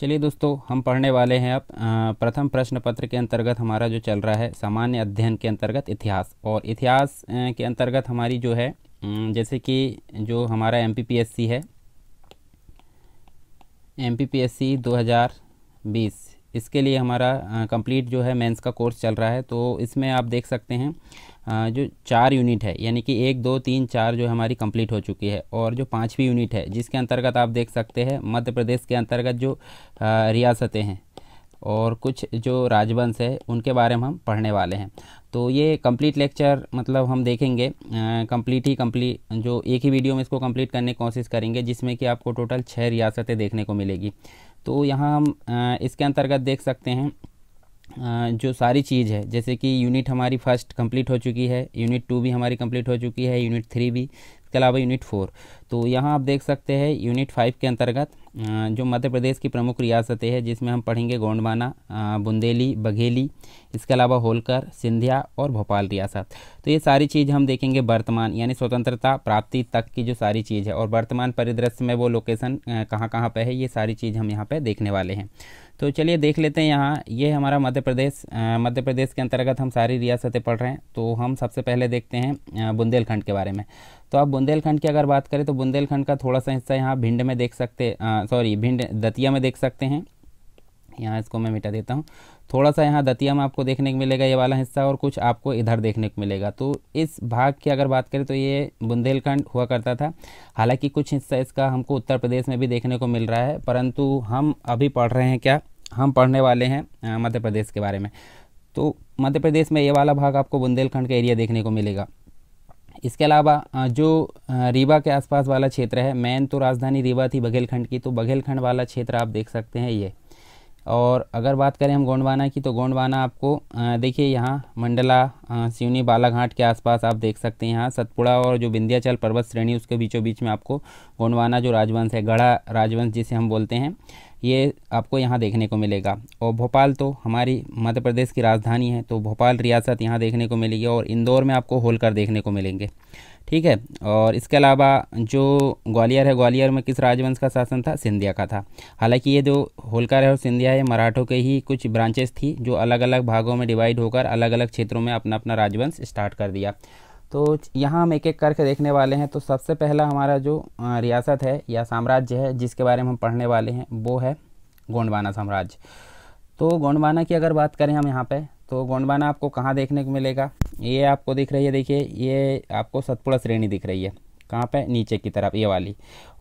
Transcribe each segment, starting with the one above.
चलिए दोस्तों हम पढ़ने वाले हैं अब प्रथम प्रश्न पत्र के अंतर्गत हमारा जो चल रहा है सामान्य अध्ययन के अंतर्गत इतिहास और इतिहास के अंतर्गत हमारी जो है जैसे कि जो हमारा एम है एम 2020 इसके लिए हमारा कंप्लीट जो है मेंस का कोर्स चल रहा है तो इसमें आप देख सकते हैं जो चार यूनिट है यानी कि एक दो तीन चार जो हमारी कंप्लीट हो चुकी है और जो पाँचवीं यूनिट है जिसके अंतर्गत आप देख सकते हैं मध्य प्रदेश के अंतर्गत जो रियासतें हैं और कुछ जो राजवंश है उनके बारे में हम पढ़ने वाले हैं तो ये कंप्लीट लेक्चर मतलब हम देखेंगे कंप्लीट ही कंप्लीट जो एक ही वीडियो में इसको कंप्लीट करने की कोशिश करेंगे जिसमें कि आपको टोटल छः रियासतें देखने को मिलेगी तो यहाँ हम इसके अंतर्गत देख सकते हैं जो सारी चीज़ है जैसे कि यूनिट हमारी फर्स्ट कंप्लीट हो चुकी है यूनिट टू भी हमारी कंप्लीट हो चुकी है यूनिट थ्री भी इसके अलावा यूनिट फोर तो यहाँ आप देख सकते हैं यूनिट फाइव के अंतर्गत जो मध्य प्रदेश की प्रमुख रियासतें हैं जिसमें हम पढ़ेंगे गोंडवाना बुंदेली बघेली इसके अलावा होलकर सिंधिया और भोपाल रियासत तो ये सारी चीज़ हम देखेंगे वर्तमान यानी स्वतंत्रता प्राप्ति तक की जो सारी चीज़ है और वर्तमान परिदृश्य में वो लोकेशन कहाँ कहाँ पर है ये सारी चीज़ हम यहाँ पर देखने वाले हैं तो चलिए देख लेते हैं यहाँ ये हमारा मध्य प्रदेश मध्य प्रदेश के अंतर्गत हम सारी रियासतें पढ़ रहे हैं तो हम सबसे पहले देखते हैं बुंदेलखंड के बारे में तो आप बुंदेलखंड की अगर बात करें तो बुंदेलखंड का थोड़ा सा हिस्सा यहाँ भिंड में देख सकते सॉरी भिंड दतिया में देख सकते हैं यहाँ इसको मैं मिटा देता हूँ थोड़ा सा यहाँ दतिया में आपको देखने को मिलेगा ये वाला हिस्सा और कुछ आपको इधर देखने को मिलेगा तो इस भाग की अगर बात करें तो ये बुंदेलखंड हुआ करता था हालांकि कुछ हिस्सा इसका हमको उत्तर प्रदेश में भी देखने को मिल रहा है परंतु हम अभी पढ़ रहे हैं क्या हम पढ़ने वाले हैं मध्य प्रदेश के बारे में तो मध्य प्रदेश में ये वाला भाग आपको बुंदेलखंड का एरिया देखने को मिलेगा इसके अलावा जो रीवा के आसपास वाला क्षेत्र है मेन तो राजधानी रीवा थी बघेलखंड की तो बघेलखंड वाला क्षेत्र आप देख सकते हैं ये और अगर बात करें हम गोंडवाना की तो गोंडवाना आपको देखिए यहाँ मंडला सिवनी बालाघाट के आसपास आप देख सकते हैं यहाँ सतपुड़ा और जो विंध्याचल पर्वत श्रेणी उसके बीचों बीच में आपको गोंडवाना जो राजवंश है गढ़ा राजवंश जिसे हम बोलते हैं ये आपको यहाँ देखने को मिलेगा और भोपाल तो हमारी मध्य प्रदेश की राजधानी है तो भोपाल रियासत यहाँ देखने को मिलेगी और इंदौर में आपको होलकर देखने को मिलेंगे ठीक है और इसके अलावा जो ग्वालियर है ग्वालियर में किस राजवंश का शासन था सिंधिया का था हालांकि ये जो होलकर है और सिंधिया है मराठों के ही कुछ ब्रांचेस थी जो अलग अलग भागों में डिवाइड होकर अलग अलग क्षेत्रों में अपना अपना राजवंश स्टार्ट कर दिया तो यहाँ हम एक एक करके देखने वाले हैं तो सबसे पहला हमारा जो रियासत है या साम्राज्य है जिसके बारे में हम पढ़ने वाले हैं वो है गोंडवाना साम्राज्य तो गोंडवाना की अगर बात करें हम यहाँ पर तो गोंडवाना आपको कहाँ देखने को मिलेगा ये आपको दिख रही है देखिए ये आपको सतपुड़ा श्रेणी दिख रही है कहाँ पे नीचे की तरफ ये वाली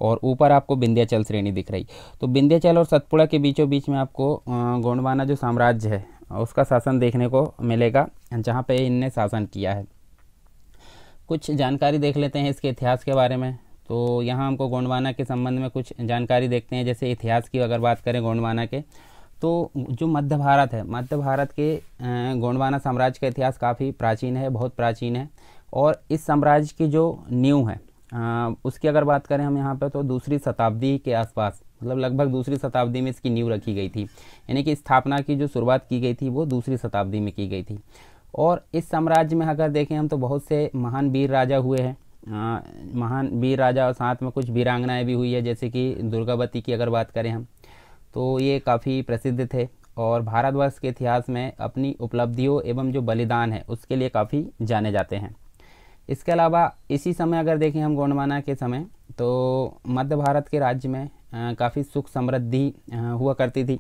और ऊपर आपको विंध्याचल श्रेणी दिख रही तो विंध्याचल और सतपुड़ा के बीचों बीच में आपको गोंडवाना जो साम्राज्य है उसका शासन देखने को मिलेगा जहाँ पे इनने शासन किया है कुछ जानकारी देख लेते हैं इसके इतिहास के बारे में तो यहाँ हमको गोंडवाना के संबंध में कुछ जानकारी देखते हैं जैसे इतिहास की अगर बात करें गोंडवाना के तो जो मध्य भारत है मध्य भारत के गोंडवाना साम्राज्य का इतिहास काफ़ी प्राचीन है बहुत प्राचीन है और इस साम्राज्य की जो न्यू है आ, उसकी अगर बात करें हम यहाँ पर तो दूसरी शताब्दी के आसपास मतलब लगभग दूसरी शताब्दी में इसकी नींव रखी गई थी यानी कि स्थापना की जो शुरुआत की गई थी वो दूसरी शताब्दी में की गई थी और इस साम्राज्य में अगर देखें हम तो बहुत से महान वीर राजा हुए हैं महान वीर राजा और साथ में कुछ वीरांगनाएँ भी हुई है जैसे कि दुर्गावती की अगर बात करें हम तो ये काफ़ी प्रसिद्ध थे और भारतवर्ष के इतिहास में अपनी उपलब्धियों एवं जो बलिदान है उसके लिए काफ़ी जाने जाते हैं इसके अलावा इसी समय अगर देखें हम गोंडवाना के समय तो मध्य भारत के राज्य में काफ़ी सुख समृद्धि हुआ करती थी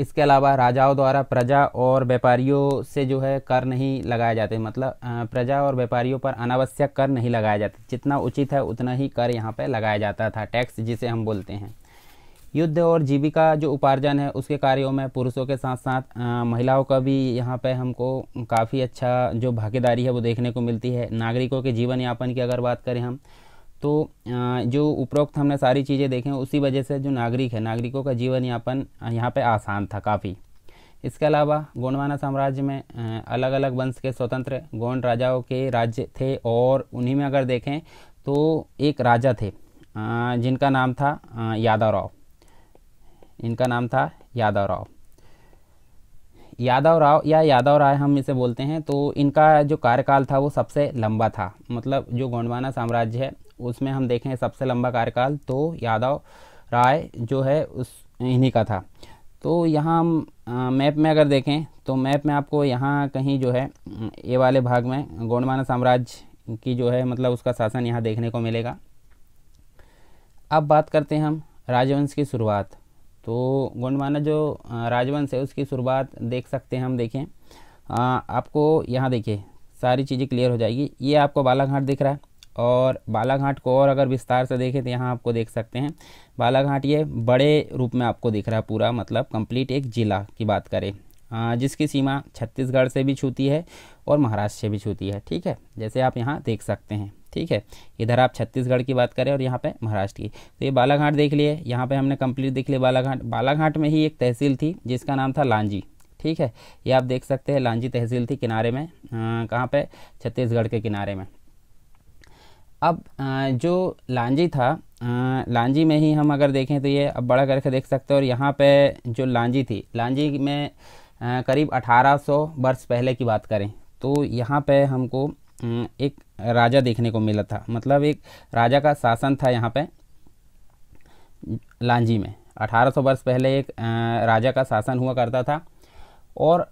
इसके अलावा राजाओं द्वारा प्रजा और व्यापारियों से जो है कर नहीं लगाए जाते मतलब प्रजा और व्यापारियों पर अनावश्यक कर नहीं लगाया जाता जितना उचित है उतना ही कर यहाँ पर लगाया जाता था टैक्स जिसे हम बोलते हैं युद्ध और जीविका जो उपार्जन है उसके कार्यों में पुरुषों के साथ साथ महिलाओं का भी यहाँ पे हमको काफ़ी अच्छा जो भागीदारी है वो देखने को मिलती है नागरिकों के जीवन यापन की अगर बात करें हम तो जो उपरोक्त हमने सारी चीज़ें देखें उसी वजह से जो नागरिक है नागरिकों का जीवन यापन यहाँ पर आसान था काफ़ी इसके अलावा गोंडवाना साम्राज्य में अलग अलग वंश के स्वतंत्र गोंड राजाओं के राज्य थे और उन्हीं में अगर देखें तो एक राजा थे जिनका नाम था यादव राव इनका नाम था यादव राव यादव राव या यादव राय हम इसे बोलते हैं तो इनका जो कार्यकाल था वो सबसे लंबा था मतलब जो गोंडवाना साम्राज्य है उसमें हम देखें सबसे लंबा कार्यकाल तो यादव राय जो है उस इन्हीं का था तो यहाँ हम मैप में अगर देखें तो मैप में आपको यहाँ कहीं जो है ये वाले भाग में गोंडवाना साम्राज्य की जो है मतलब उसका शासन यहाँ देखने को मिलेगा अब बात करते हैं हम राजवंश की शुरुआत तो गोंडवाना जो राजवंश है उसकी शुरुआत देख सकते हैं हम देखें आ, आपको यहाँ देखिए सारी चीज़ें क्लियर हो जाएगी ये आपको बालाघाट दिख रहा है और बालाघाट को और अगर विस्तार से देखें तो यहाँ आपको देख सकते हैं बालाघाट ये बड़े रूप में आपको दिख रहा है पूरा मतलब कंप्लीट एक ज़िला की बात करें जिसकी सीमा छत्तीसगढ़ से भी छूती है और महाराष्ट्र से भी छूती है ठीक है जैसे आप यहाँ देख सकते हैं ठीक है इधर आप छत्तीसगढ़ की बात करें और यहाँ पे महाराष्ट्र की तो ये बालाघाट देख लिए यहाँ पे हमने कंप्लीट देख लिया बालाघाट बालाघाट में ही एक तहसील थी जिसका नाम था लांजी ठीक है ये आप देख सकते हैं लांजी तहसील थी किनारे में कहाँ पे छत्तीसगढ़ के किनारे में अब आ, जो लांजी था आ, लांजी में ही हम अगर देखें तो ये अब बड़ा करके देख सकते हो और यहाँ पर जो लांजी थी लांजी में करीब अठारह वर्ष पहले की बात करें तो यहाँ पर हमको हम्म, एक राजा देखने को मिला था मतलब एक राजा का शासन था यहाँ पे लांजी में 1800 वर्ष पहले एक राजा का शासन हुआ करता था और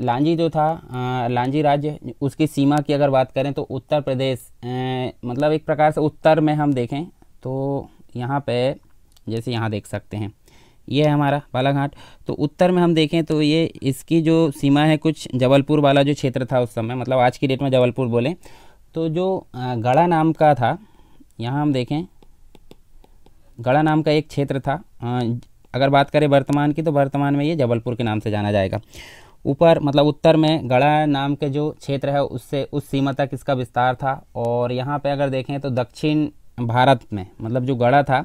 लांजी जो था लांजी राज्य उसकी सीमा की अगर बात करें तो उत्तर प्रदेश मतलब एक प्रकार से उत्तर में हम देखें तो यहाँ पे जैसे यहाँ देख सकते हैं ये है हमारा बालाघाट तो उत्तर में हम देखें तो ये इसकी जो सीमा है कुछ जबलपुर वाला जो क्षेत्र था उस समय मतलब आज की डेट में जबलपुर बोलें तो जो गढ़ा नाम का था यहाँ हम देखें गढ़ा नाम का एक क्षेत्र था अगर बात करें वर्तमान की तो वर्तमान में ये जबलपुर के नाम से जाना जाएगा ऊपर मतलब उत्तर में गढ़ा नाम के जो क्षेत्र है उससे उस सीमा तक इसका विस्तार था और यहाँ पे अगर देखें तो दक्षिण भारत में मतलब जो गढ़ा था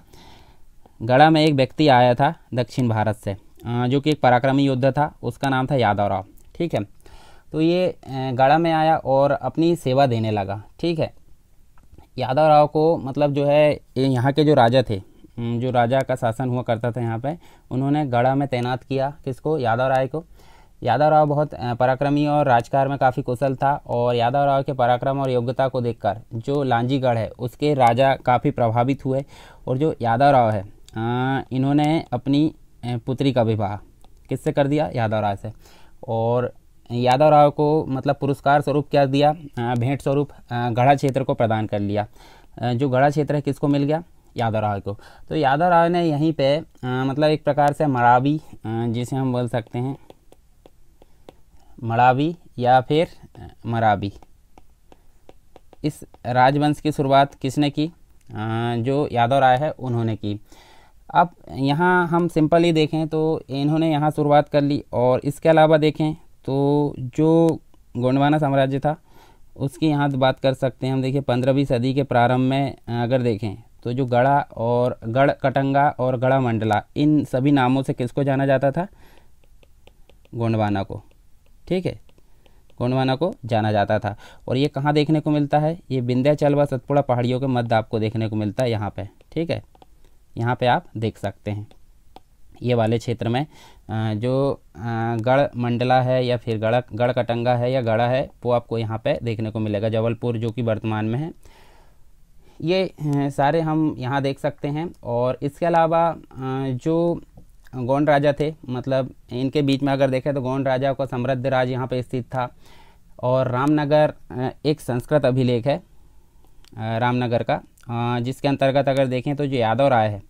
गढ़ा में एक व्यक्ति आया था दक्षिण भारत से जो कि एक पराक्रमी योद्धा था उसका नाम था यादव राव ठीक है तो ये गढ़ा में आया और अपनी सेवा देने लगा ठीक है यादव राव को मतलब जो है यहाँ के जो राजा थे जो राजा का शासन हुआ करता था यहाँ पे उन्होंने गढ़ा में तैनात किया किसको यादव राय को यादव राव बहुत पराक्रमी और राजकार में काफ़ी कुशल था और यादव राव के पराक्रम और योग्यता को देखकर जो लांजीगढ़ है उसके राजा काफ़ी प्रभावित हुए और जो यादव राव है इन्होंने अपनी पुत्री का विवाह किससे कर दिया यादव राय से और यादव राव को मतलब पुरस्कार स्वरूप क्या दिया भेंट स्वरूप गढ़ा क्षेत्र को प्रदान कर लिया जो गढ़ा क्षेत्र है किसको मिल गया यादव राव को तो यादव राव ने यहीं पे मतलब एक प्रकार से मरावी जिसे हम बोल सकते हैं मरावी या फिर मरावी इस राजवंश की शुरुआत किसने की जो यादव राय है उन्होंने की अब यहाँ हम सिंपली देखें तो इन्होंने यहाँ शुरुआत कर ली और इसके अलावा देखें तो जो गोंडवाना साम्राज्य था उसकी यहाँ बात कर सकते हैं हम देखिए पंद्रहवीं सदी के प्रारंभ में अगर देखें तो जो गढ़ा और गढ़ कटंगा और गढ़ा मंडला इन सभी नामों से किसको जाना जाता था गोंडवाना को ठीक है गोंडवाना को जाना जाता था और ये कहाँ देखने को मिलता है ये बिंध्याचल व सतपुड़ा पहाड़ियों के मध्य आपको देखने को मिलता है यहाँ पर ठीक है यहाँ पे आप देख सकते हैं ये वाले क्षेत्र में जो गढ़ मंडला है या फिर गढ़ गढ़ कटंगा है या गढ़ा है वो आपको यहाँ पे देखने को मिलेगा जबलपुर जो कि वर्तमान में है ये सारे हम यहाँ देख सकते हैं और इसके अलावा जो गौंड राजा थे मतलब इनके बीच में अगर देखें तो गौंड राजा का समृद्ध राज यहाँ पर स्थित था और रामनगर एक संस्कृत अभिलेख है रामनगर का हाँ, जिसके अंतर्गत अगर देखें तो जो यादव राय है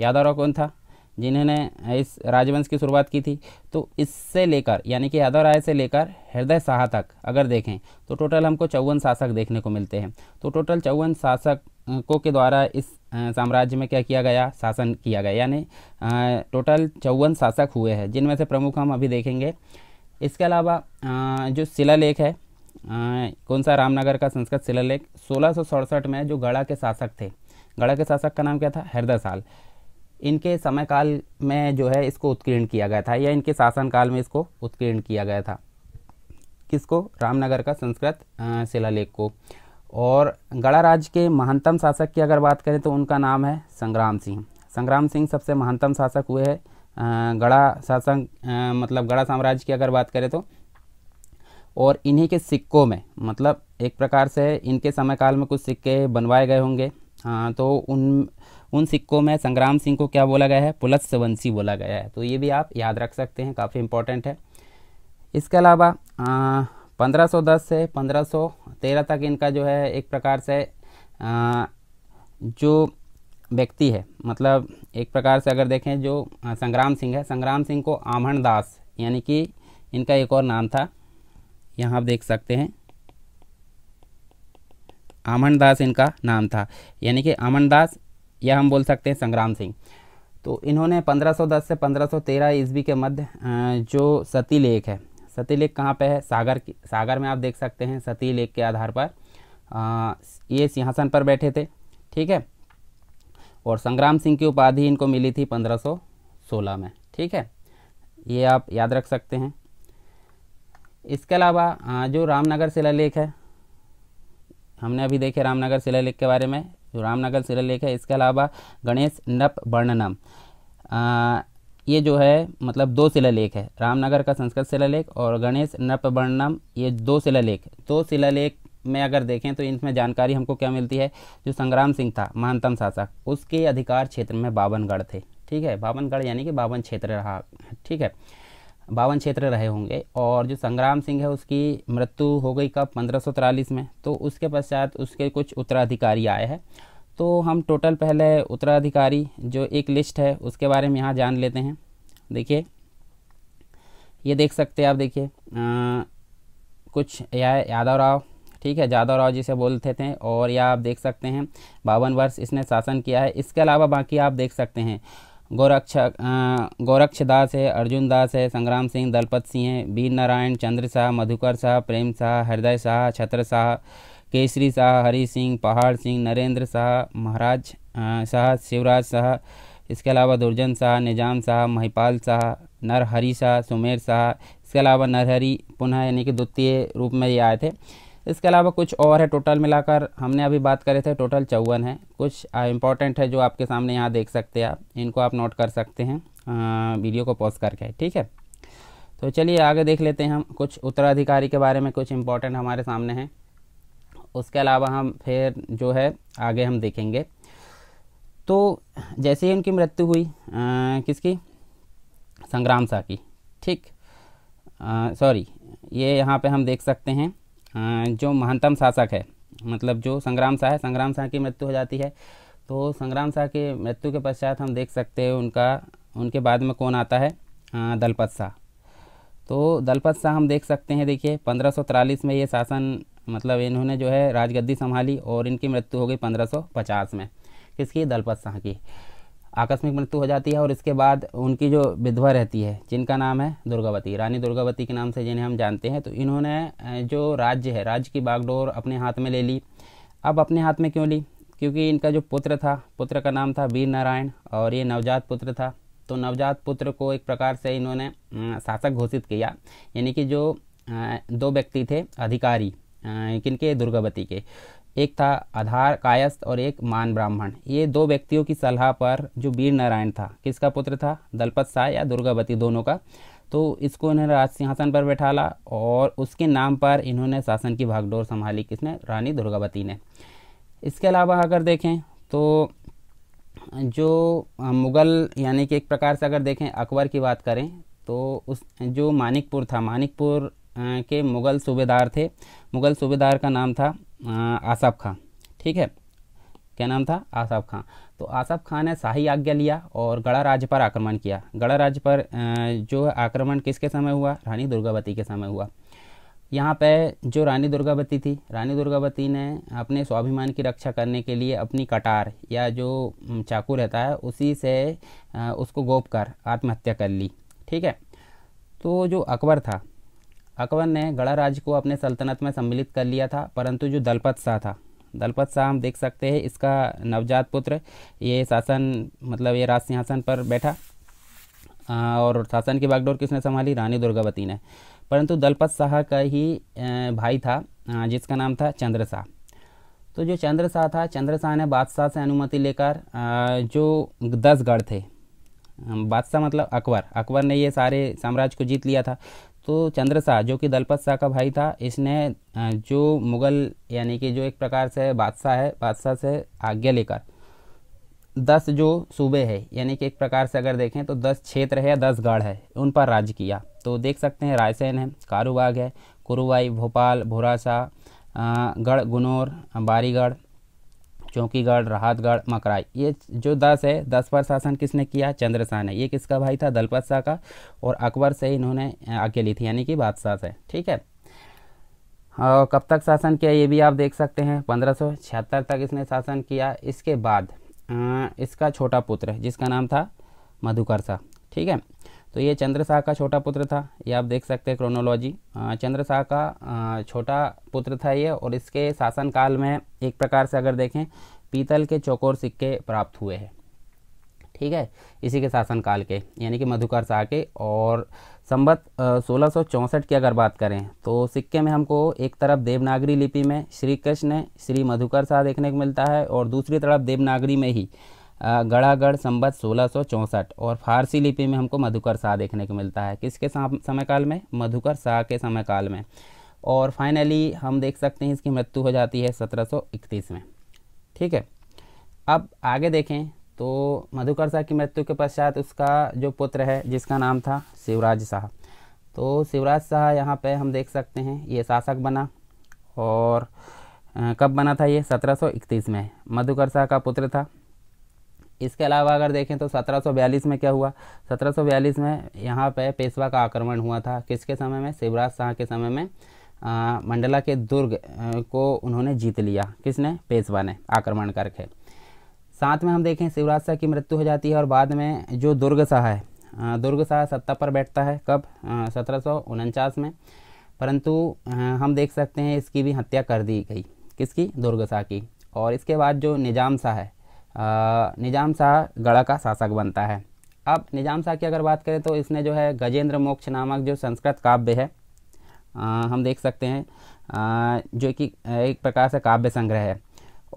यादव राव कौन था जिन्होंने इस राजवंश की शुरुआत की थी तो इससे लेकर यानी कि यादव राय से लेकर हृदय शाह तक अगर देखें तो टोटल हमको चौवन शासक देखने को मिलते हैं तो टोटल चौवन शासक को के द्वारा इस साम्राज्य में क्या किया गया शासन किया गया यानी टोटल चौवन शासक हुए हैं जिनमें से प्रमुख हम अभी देखेंगे इसके अलावा जो शिलालेख है आ, कौन सा रामनगर का संस्कृत शिलालेख सोलह में जो गढ़ा के शासक थे गढ़ा के शासक का नाम क्या था साल इनके समयकाल में जो है इसको उत्कीर्ण किया गया था या इनके शासनकाल में इसको उत्कीर्ण किया गया था किसको रामनगर का संस्कृत शिलालेख को और गढ़ा राज्य के महानतम शासक की अगर बात करें तो उनका नाम है संग्राम सिंह संग्राम सिंह सबसे महानतम शासक हुए हैं गढ़ा शासन मतलब गढ़ा साम्राज्य की अगर बात करें तो और इन्हीं के सिक्कों में मतलब एक प्रकार से इनके समय काल में कुछ सिक्के बनवाए गए होंगे हाँ तो उन उन सिक्कों में संग्राम सिंह को क्या बोला गया है पुलत्सवंशी बोला गया है तो ये भी आप याद रख सकते हैं काफ़ी इम्पोर्टेंट है इसके अलावा पंद्रह सौ दस से पंद्रह सौ तेरह तक इनका जो है एक प्रकार से आ, जो व्यक्ति है मतलब एक प्रकार से अगर देखें जो संग्राम सिंह है संग्राम सिंह को आमहण दास यानी कि इनका एक और नाम था यहाँ आप देख सकते हैं आमन दास इनका नाम था यानी कि आमन दास या हम बोल सकते हैं संग्राम सिंह तो इन्होंने 1510 से 1513 ईस्वी के मध्य जो सती लेक है सती लेक कहाँ पे है सागर की सागर में आप देख सकते हैं सती लेक के आधार पर आ, ये सिंहासन पर बैठे थे ठीक है और संग्राम सिंह की उपाधि इनको मिली थी 1516 में ठीक है ये आप याद रख सकते हैं इसके अलावा जो रामनगर शिलालेख है हमने अभी देखे रामनगर शिलालेख के बारे में जो रामनगर शिलालेख है इसके अलावा गणेश नप वर्णनम ये जो है मतलब दो शिलालेख है रामनगर का संस्कृत शिलालेख और गणेश नप वर्णनम ये दो शिलालेख दो तो शिलालेख में अगर देखें तो इनमें जानकारी हमको क्या मिलती है जो संग्राम सिंह था महानतम शासक उसके अधिकार क्षेत्र में बावनगढ़ थे ठीक है बावनगढ़ यानी कि बावन क्षेत्र रहा ठीक है बावन क्षेत्र रहे होंगे और जो संग्राम सिंह है उसकी मृत्यु हो गई कब पंद्रह में तो उसके पश्चात उसके कुछ उत्तराधिकारी आए हैं तो हम टोटल पहले उत्तराधिकारी जो एक लिस्ट है उसके बारे में यहाँ जान लेते हैं देखिए ये देख सकते हैं आप देखिए कुछ या यादव राव ठीक है यादव राव जी से बोलते थे और यह आप देख सकते हैं बावन वर्ष इसने शासन किया है इसके अलावा बाकी आप देख सकते हैं गोरक्ष गोरक्ष दास है अर्जुन दास है संग्राम सिंह दलपत सिंह हैं वीर नारायण चंद्र शाह मधुकर शाह प्रेम शाह हृदय शाह छत्र शाह केसरी शाह हरी सिंह पहाड़ सिंह नरेंद्र शाह महाराज शाह शिवराज शाह इसके अलावा दुर्जन शाह निजाम शाह महिपाल शाह नरहरी शाह सुमेर शाह इसके अलावा नरहरी पुनः यानी कि द्वितीय रूप में ये आए थे इसके अलावा कुछ और है टोटल मिलाकर हमने अभी बात करे थे टोटल चौवन है कुछ इंपॉर्टेंट है जो आपके सामने यहाँ देख सकते हैं आप इनको आप नोट कर सकते हैं आ, वीडियो को पॉज करके ठीक है तो चलिए आगे देख लेते हैं हम कुछ उत्तराधिकारी के बारे में कुछ इम्पोर्टेंट हमारे सामने हैं उसके अलावा हम फिर जो है आगे हम देखेंगे तो जैसे ही उनकी मृत्यु हुई आ, किसकी संग्राम सा की ठीक सॉरी ये यहाँ पे हम देख सकते हैं जो महानतम शासक है मतलब जो संग्राम शाह है संग्राम शाह की मृत्यु हो जाती है तो संग्राम शाह की मृत्यु के पश्चात हम देख सकते हैं उनका उनके बाद में कौन आता है दलपत शाह तो दलपत शाह हम देख सकते हैं देखिए पंद्रह में ये शासन मतलब इन्होंने जो है राजगद्दी संभाली और इनकी मृत्यु हो गई 1550 में किसकी दलपत शाह की आकस्मिक मृत्यु हो जाती है और इसके बाद उनकी जो विधवा रहती है जिनका नाम है दुर्गावती रानी दुर्गावती के नाम से जिन्हें हम जानते हैं तो इन्होंने जो राज्य है राज्य की बागडोर अपने हाथ में ले ली अब अपने हाथ में क्यों ली क्योंकि इनका जो पुत्र था पुत्र का नाम था वीर नारायण और ये नवजात पुत्र था तो नवजात पुत्र को एक प्रकार से इन्होंने शासक घोषित किया यानी कि जो दो व्यक्ति थे अधिकारी किनके दुर्गावती के एक था आधार कायस्थ और एक मान ब्राह्मण ये दो व्यक्तियों की सलाह पर जो वीर नारायण था किसका पुत्र था दलपत शाह या दुर्गावती दोनों का तो इसको इन्होंने राज सिंहासन पर बैठाला और उसके नाम पर इन्होंने शासन की भागडोर संभाली किसने रानी दुर्गावती ने इसके अलावा अगर देखें तो जो मुग़ल यानी कि एक प्रकार से अगर देखें अकबर की बात करें तो उस जो मानिकपुर था मानिकपुर के मुग़ल सूबेदार थे मुग़ल सूबेदार का नाम था आसाफ खां ठीक है क्या नाम था आसाफ खां तो आसाफ खां ने शाही आज्ञा लिया और गढ़ा राज्य पर आक्रमण किया गढ़ा राज्य पर जो आक्रमण किसके समय हुआ रानी दुर्गावती के समय हुआ यहाँ पे जो रानी दुर्गावती थी रानी दुर्गावती ने अपने स्वाभिमान की रक्षा करने के लिए अपनी कटार या जो चाकू रहता है उसी से उसको गोप कर आत्महत्या कर ली ठीक है तो जो अकबर था अकबर ने गढ़ा राज्य को अपने सल्तनत में सम्मिलित कर लिया था परंतु जो दलपत शाह था दलपत शाह हम देख सकते हैं इसका नवजात पुत्र ये शासन मतलब ये राज सिंहासन पर बैठा और शासन की बागडोर किसने संभाली रानी दुर्गावती ने परंतु दलपत शाह का ही भाई था जिसका नाम था चंद्र शाह तो जो चंद्र शाह था चंद्र शाह ने बादशाह से अनुमति लेकर जो दस गढ़ थे बादशाह मतलब अकबर अकबर ने ये सारे साम्राज्य को जीत लिया था तो चंद्रशाह जो कि दलपत शाह का भाई था इसने जो मुग़ल यानी कि जो एक प्रकार से बादशाह है बादशाह से आज्ञा लेकर दस जो सूबे है यानी कि एक प्रकार से अगर देखें तो दस क्षेत्र है या दस गढ़ है उन पर राज्य किया तो देख सकते हैं रायसेन है कारूबाग है कुरुवाई भोपाल भोरासा गढ़ गुनौर बारीगढ़ चौकीगढ़ राहतगढ़ मकराई ये जो दस है दस पर शासन किसने किया चंद्र शाह ने ये किसका भाई था दलपत शाह का और अकबर से इन्होंने आगे ली थी यानी कि बादशाह से ठीक है और कब तक शासन किया ये भी आप देख सकते हैं पंद्रह तक इसने शासन किया इसके बाद इसका छोटा पुत्र जिसका नाम था मधुकर शाह ठीक है तो ये चंद्रशाह का छोटा पुत्र था ये आप देख सकते हैं क्रोनोलॉजी चंद्रशाह का छोटा पुत्र था ये और इसके शासनकाल में एक प्रकार से अगर देखें पीतल के चौकोर सिक्के प्राप्त हुए हैं ठीक है इसी के शासनकाल के यानी कि मधुकर शाह के और संबत सोलह की अगर बात करें तो सिक्के में हमको एक तरफ देवनागरी लिपि में श्री कृष्ण श्री मधुकर शाह देखने को मिलता है और दूसरी तरफ देवनागरी में ही गढ़ागढ़ संबत सोलह और फारसी लिपि में हमको मधुकर शाह देखने को मिलता है किसके समय काल में मधुकर शाह के समय काल में और फाइनली हम देख सकते हैं इसकी मृत्यु हो जाती है 1731 में ठीक है अब आगे देखें तो मधुकर शाह की मृत्यु के पश्चात उसका जो पुत्र है जिसका नाम था शिवराज शाह तो शिवराज शाह यहाँ पर हम देख सकते हैं ये शासक बना और कब बना था ये 1731 में मधुकर शाह का पुत्र था इसके अलावा अगर देखें तो 1742 में क्या हुआ 1742 में यहाँ पे पेशवा का आक्रमण हुआ था किसके समय में शिवराज शाह के समय में आ, मंडला के दुर्ग को उन्होंने जीत लिया किसने पेशवा ने आक्रमण करके साथ में हम देखें शिवराज शाह की मृत्यु हो जाती है और बाद में जो दुर्ग शाह है दुर्ग शाह सत्ता पर बैठता है कब सत्रह में परंतु हम देख सकते हैं इसकी भी हत्या कर दी गई किसकी दुर्ग शाह की और इसके बाद जो निज़ाम शाह है निज़ाम शाह गढ़ का शासक बनता है अब निज़ाम शाह की अगर बात करें तो इसने जो है गजेंद्र मोक्ष नामक जो संस्कृत काव्य है आ, हम देख सकते हैं आ, जो कि एक प्रकार से काव्य संग्रह है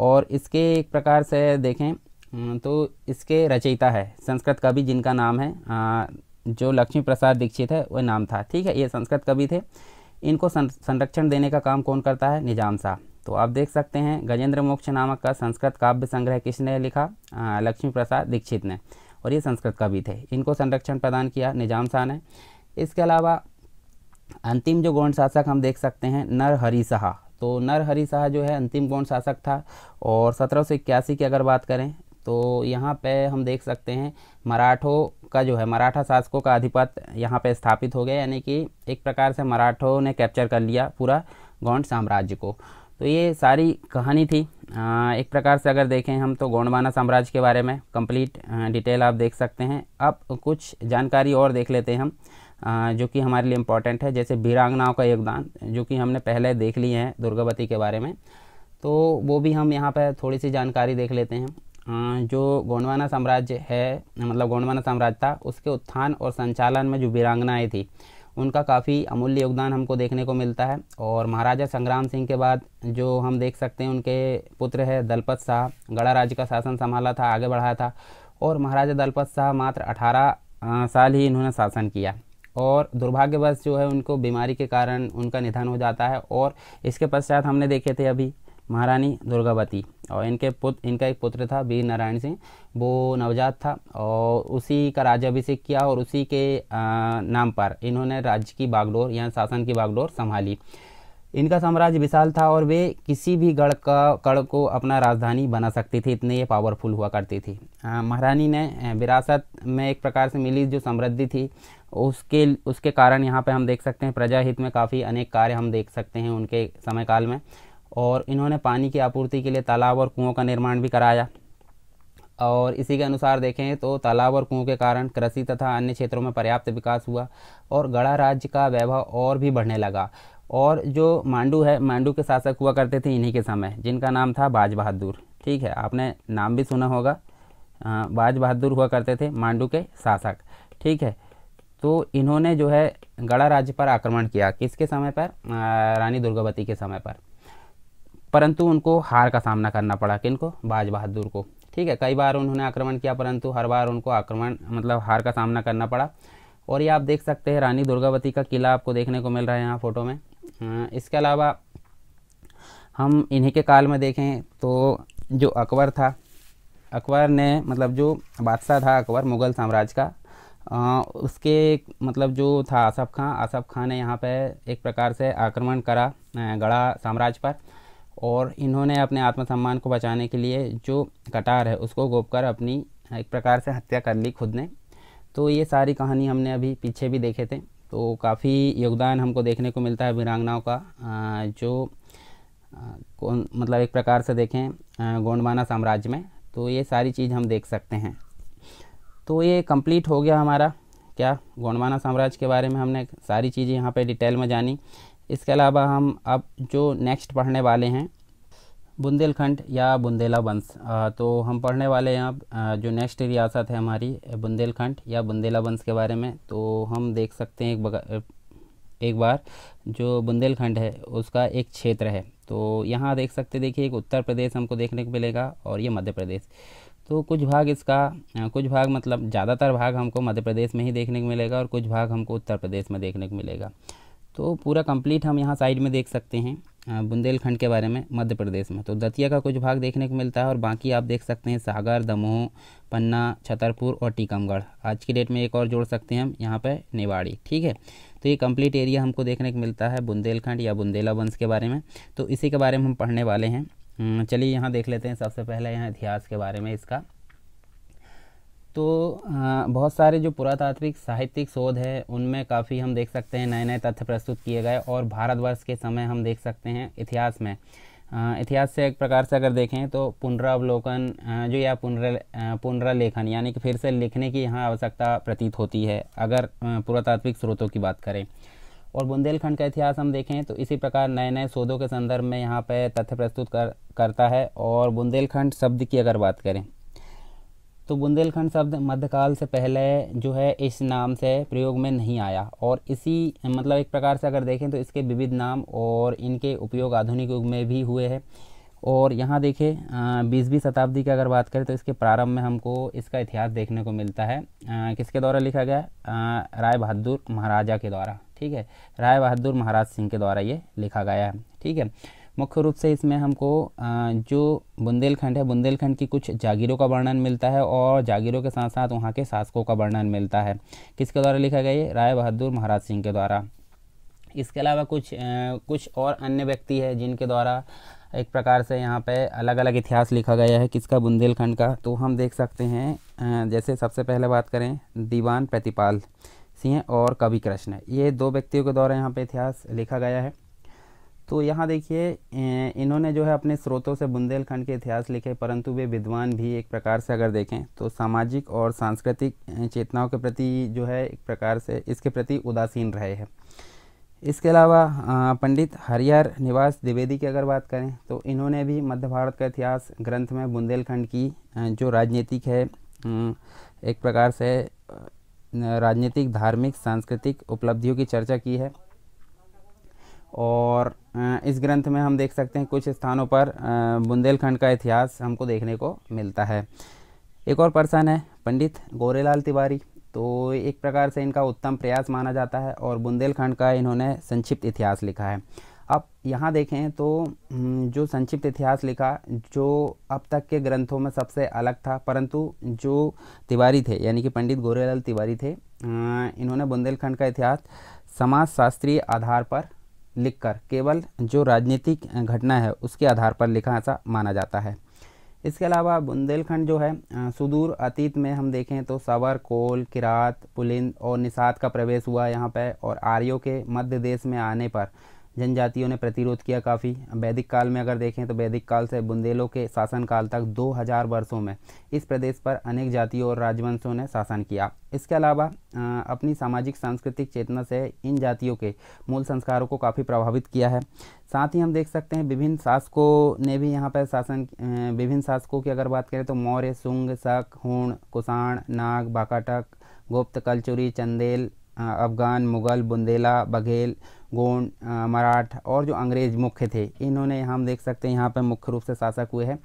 और इसके एक प्रकार से देखें हम्म, तो इसके रचयिता है संस्कृत कवि जिनका नाम है आ, जो लक्ष्मी प्रसाद दीक्षित है वह नाम था ठीक है ये संस्कृत कवि थे इनको संरक्षण देने का काम कौन करता है निज़ाम शाह तो आप देख सकते हैं गजेंद्र मोक्ष नामक का संस्कृत काव्य संग्रह किसने लिखा लक्ष्मी प्रसाद दीक्षित ने और ये संस्कृत कवि थे इनको संरक्षण प्रदान किया निजाम शाह ने इसके अलावा अंतिम जो गौंड शासक हम देख सकते हैं नरहरि शाह तो नरहरि शाह जो है अंतिम गौंड शासक था और सत्रह की अगर बात करें तो यहाँ पे हम देख सकते हैं मराठों का जो है मराठा शासकों का अधिपत यहाँ पे स्थापित हो गया यानी कि एक प्रकार से मराठों ने कैप्चर कर लिया पूरा गौंड साम्राज्य को तो ये सारी कहानी थी एक प्रकार से अगर देखें हम तो गोंडवाना साम्राज्य के बारे में कंप्लीट डिटेल आप देख सकते हैं अब कुछ जानकारी और देख लेते हैं हम जो कि हमारे लिए इम्पोर्टेंट है जैसे वीरांगनाओं का योगदान जो कि हमने पहले देख लिए हैं दुर्गावती के बारे में तो वो भी हम यहाँ पर थोड़ी सी जानकारी देख लेते हैं जो गोंडवाना साम्राज्य है मतलब गोंडवाना साम्राज्य था उसके उत्थान और संचालन में जो वीरांगनाएँ थी उनका काफ़ी अमूल्य योगदान हमको देखने को मिलता है और महाराजा संग्राम सिंह के बाद जो हम देख सकते हैं उनके पुत्र है दलपत शाह गढ़ा राज्य का शासन संभाला था आगे बढ़ाया था और महाराजा दलपत शाह मात्र अठारह साल ही इन्होंने शासन किया और दुर्भाग्यवश जो है उनको बीमारी के कारण उनका निधन हो जाता है और इसके पश्चात हमने देखे थे अभी महारानी दुर्गावती और इनके पुत्र इनका एक पुत्र था वीर नारायण सिंह वो नवजात था और उसी का राज्याभिषेक किया और उसी के नाम पर इन्होंने राज्य की बागडोर या शासन की बागडोर संभाली इनका साम्राज्य विशाल था और वे किसी भी गढ़ का गढ़ को अपना राजधानी बना सकती थी इतने ये पावरफुल हुआ करती थी महारानी ने विरासत में एक प्रकार से मिली जो समृद्धि थी उसके उसके कारण यहाँ पे हम देख सकते हैं प्रजा हित में काफ़ी अनेक कार्य हम देख सकते हैं उनके समय काल में और इन्होंने पानी की आपूर्ति के लिए तालाब और कुओं का निर्माण भी कराया और इसी के अनुसार देखें तो तालाब और कुओं के कारण कृषि तथा अन्य क्षेत्रों में पर्याप्त विकास हुआ और गढ़ा राज्य का वैभव और भी बढ़ने लगा और जो मांडू है मांडू के शासक हुआ करते थे इन्हीं के समय जिनका नाम था बाज बहादुर ठीक है आपने नाम भी सुना होगा बाज बहादुर हुआ करते थे मांडू के शासक ठीक है तो इन्होंने जो है गढ़ा राज्य पर आक्रमण किया किसके समय पर रानी दुर्गावती के समय पर परंतु उनको हार का सामना करना पड़ा किनको बाज बहादुर को ठीक है कई बार उन्होंने आक्रमण किया परंतु हर बार उनको आक्रमण मतलब हार का सामना करना पड़ा और ये आप देख सकते हैं रानी दुर्गावती का किला आपको देखने को मिल रहा है यहाँ फ़ोटो में हाँ, इसके अलावा हम इन्हीं के काल में देखें तो जो अकबर था अकबर ने मतलब जो बादशाह था अकबर मुग़ल साम्राज्य का आ, उसके मतलब जो था आसफ़ खां आसफ़ खां ने यहाँ पे एक प्रकार से आक्रमण करा गढ़ा साम्राज्य पर और इन्होंने अपने आत्मसम्मान को बचाने के लिए जो कटार है उसको गोप कर अपनी एक प्रकार से हत्या कर ली खुद ने तो ये सारी कहानी हमने अभी पीछे भी देखे थे तो काफ़ी योगदान हमको देखने को मिलता है वीरांगनाओं का जो कौन मतलब एक प्रकार से देखें गोंडवाना साम्राज्य में तो ये सारी चीज़ हम देख सकते हैं तो ये कंप्लीट हो गया हमारा क्या गोंडवाना साम्राज्य के बारे में हमने सारी चीज़ें यहाँ पे डिटेल में जानी इसके अलावा हम अब जो नेक्स्ट पढ़ने वाले हैं बुंदेलखंड या बुंदेला वंश तो हम पढ़ने वाले हैं अब जो नेक्स्ट रियासत है हमारी बुंदेलखंड या बुंदेला वंश के बारे में तो हम देख सकते हैं एक एक बार जो बुंदेलखंड है उसका एक क्षेत्र है तो यहाँ देख सकते देखिए एक उत्तर प्रदेश हमको देखने को मिलेगा और ये मध्य प्रदेश तो कुछ भाग इसका कुछ भाग मतलब ज़्यादातर भाग हमको मध्य प्रदेश में ही देखने को मिलेगा और कुछ भाग हमको उत्तर प्रदेश में देखने को मिलेगा तो पूरा कंप्लीट हम यहाँ साइड में देख सकते हैं बुंदेलखंड के बारे में मध्य प्रदेश में तो दतिया का कुछ भाग देखने को मिलता है और बाकी आप देख सकते हैं सागर दमोह पन्ना छतरपुर और टीकमगढ़ आज की डेट में एक और जोड़ सकते हैं हम यहाँ पर नेवाड़ी ठीक है तो ये कंप्लीट एरिया हमको देखने को मिलता है बुंदेलखंड या बुंदेला वंश के बारे में तो इसी के बारे में हम पढ़ने वाले हैं चलिए यहाँ देख लेते हैं सबसे पहले यहाँ इतिहास के बारे में इसका तो बहुत सारे जो पुरातात्विक साहित्यिक शोध है उनमें काफ़ी हम देख सकते हैं नए नए तथ्य प्रस्तुत किए गए और भारतवर्ष के समय हम देख सकते हैं इतिहास में इतिहास से एक प्रकार से अगर देखें तो पुनरावलोकन जो या पुनर पुनरालेखन यानी कि फिर से लिखने की यहाँ आवश्यकता प्रतीत होती है अगर पुरातात्विक स्रोतों की बात करें और बुंदेलखंड का इतिहास हम देखें तो इसी प्रकार नए नए शोधों के संदर्भ में यहाँ पर तथ्य प्रस्तुत कर करता है और बुंदेलखंड शब्द की अगर बात करें तो बुंदेलखंड शब्द मध्यकाल से पहले जो है इस नाम से प्रयोग में नहीं आया और इसी मतलब एक प्रकार से अगर देखें तो इसके विविध नाम और इनके उपयोग आधुनिक युग में भी हुए हैं और यहाँ देखें बीसवीं शताब्दी की अगर बात करें तो इसके प्रारंभ में हमको इसका इतिहास देखने को मिलता है आ, किसके द्वारा लिखा गया आ, राय बहादुर महाराजा के द्वारा ठीक है राय बहादुर महाराज सिंह के द्वारा ये लिखा गया है ठीक है मुख्य रूप से इसमें हमको जो बुंदेलखंड है बुंदेलखंड की कुछ जागीरों का वर्णन मिलता है और जागीरों के साथ साथ वहाँ के शासकों का वर्णन मिलता है किसके द्वारा लिखा गया ये राय बहादुर महाराज सिंह के द्वारा इसके अलावा कुछ कुछ और अन्य व्यक्ति है जिनके द्वारा एक प्रकार से यहाँ पे अलग अलग इतिहास लिखा गया है किसका बुंदेलखंड का तो हम देख सकते हैं जैसे सबसे पहले बात करें दीवान प्रतिपाल सिंह और कवि कृष्ण ये दो व्यक्तियों के द्वारा यहाँ पे इतिहास लिखा गया है तो यहाँ देखिए इन्होंने जो है अपने स्रोतों से बुंदेलखंड के इतिहास लिखे परंतु वे विद्वान भी एक प्रकार से अगर देखें तो सामाजिक और सांस्कृतिक चेतनाओं के प्रति जो है एक प्रकार से इसके प्रति उदासीन रहे हैं इसके अलावा पंडित हरिहर निवास द्विवेदी की अगर बात करें तो इन्होंने भी मध्य भारत का इतिहास ग्रंथ में बुंदेलखंड की जो राजनीतिक है एक प्रकार से राजनीतिक धार्मिक सांस्कृतिक उपलब्धियों की चर्चा की है और इस ग्रंथ में हम देख सकते हैं कुछ स्थानों पर बुंदेलखंड का इतिहास हमको देखने को मिलता है एक और पर्सन है पंडित गोरेलाल तिवारी तो एक प्रकार से इनका उत्तम प्रयास माना जाता है और बुंदेलखंड का इन्होंने संक्षिप्त इतिहास लिखा है अब यहाँ देखें तो जो संक्षिप्त इतिहास लिखा जो अब तक के ग्रंथों में सबसे अलग था परंतु जो तिवारी थे यानी कि पंडित गोरेलाल तिवारी थे इन्होंने बुंदेलखंड का इतिहास समाजशास्त्रीय आधार पर लिखकर केवल जो राजनीतिक घटना है उसके आधार पर लिखा ऐसा माना जाता है इसके अलावा बुंदेलखंड जो है सुदूर अतीत में हम देखें तो सवर कोल किरात पुलिंद और निषाद का प्रवेश हुआ यहाँ पर और आर्यों के मध्य देश में आने पर जनजातियों ने प्रतिरोध किया काफ़ी वैदिक काल में अगर देखें तो वैदिक काल से बुंदेलों के शासनकाल तक 2000 वर्षों में इस प्रदेश पर अनेक जातियों और राजवंशों ने शासन किया इसके अलावा अपनी सामाजिक सांस्कृतिक चेतना से इन जातियों के मूल संस्कारों को काफ़ी प्रभावित किया है साथ ही हम देख सकते हैं विभिन्न शासकों ने भी यहाँ पर शासन विभिन्न शासकों की अगर बात करें तो मौर्य सुंग शक हुण कुषाण नाग बाकाटक गुप्त कलचुरी चंदेल अफगान मुगल बुंदेला बघेल गोंड मराठ और जो अंग्रेज मुख्य थे इन्होंने हम देख सकते हैं यहाँ पर मुख्य रूप से शासक हुए हैं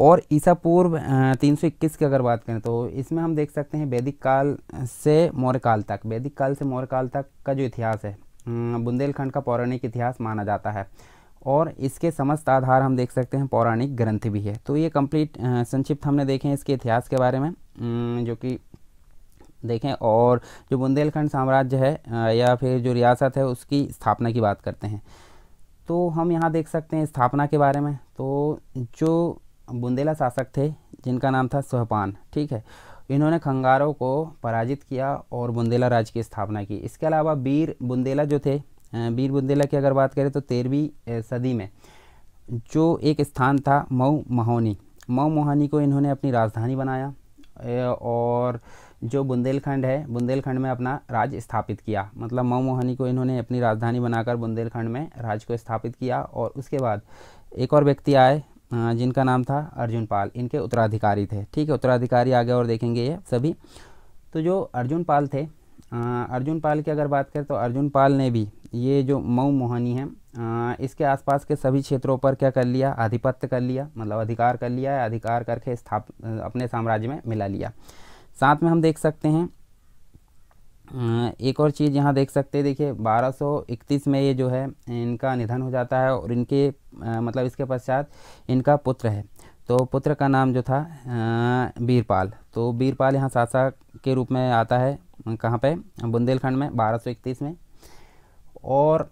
और ईसा पूर्व तीन सौ इक्कीस की अगर बात करें तो इसमें हम देख सकते हैं वैदिक काल से मौर्य काल तक वैदिक काल से मौर्य काल तक का जो इतिहास है बुंदेलखंड का पौराणिक इतिहास माना जाता है और इसके समस्त आधार हम देख सकते हैं पौराणिक ग्रंथ भी है तो ये कंप्लीट संक्षिप्त हमने देखे हैं इसके इतिहास के बारे में जो कि देखें और जो बुंदेलखंड साम्राज्य है या फिर जो रियासत है उसकी स्थापना की बात करते हैं तो हम यहाँ देख सकते हैं स्थापना के बारे में तो जो बुंदेला शासक थे जिनका नाम था सोहपान ठीक है इन्होंने खंगारों को पराजित किया और बुंदेला राज्य की स्थापना की इसके अलावा वीर बुंदेला जो थे वीर बुंदेला की अगर बात करें तो तेरहवीं सदी में जो एक स्थान था मऊ महोनी मऊ मोहानी को इन्होंने अपनी राजधानी बनाया और जो बुंदेलखंड है बुंदेलखंड में अपना राज स्थापित किया मतलब मऊ मोहनी को इन्होंने अपनी राजधानी बनाकर बुंदेलखंड में राज को स्थापित किया और उसके बाद एक और व्यक्ति आए जिनका नाम था अर्जुन पाल इनके उत्तराधिकारी थे ठीक है उत्तराधिकारी आगे और देखेंगे ये सभी तो जो अर्जुन पाल थे अर्जुन पाल की अगर बात करें तो अर्जुन पाल ने भी ये जो मऊ मोहनी है इसके आसपास के सभी क्षेत्रों पर क्या कर लिया आधिपत्य कर लिया मतलब अधिकार कर लिया अधिकार करके स्थाप अपने साम्राज्य में मिला लिया साथ में हम देख सकते हैं एक और चीज़ यहाँ देख सकते हैं देखिए 1231 में ये जो है इनका निधन हो जाता है और इनके मतलब इसके पश्चात इनका पुत्र है तो पुत्र का नाम जो था बीरपाल तो बीरपाल यहाँ सासा के रूप में आता है कहाँ पे बुंदेलखंड में 1231 में और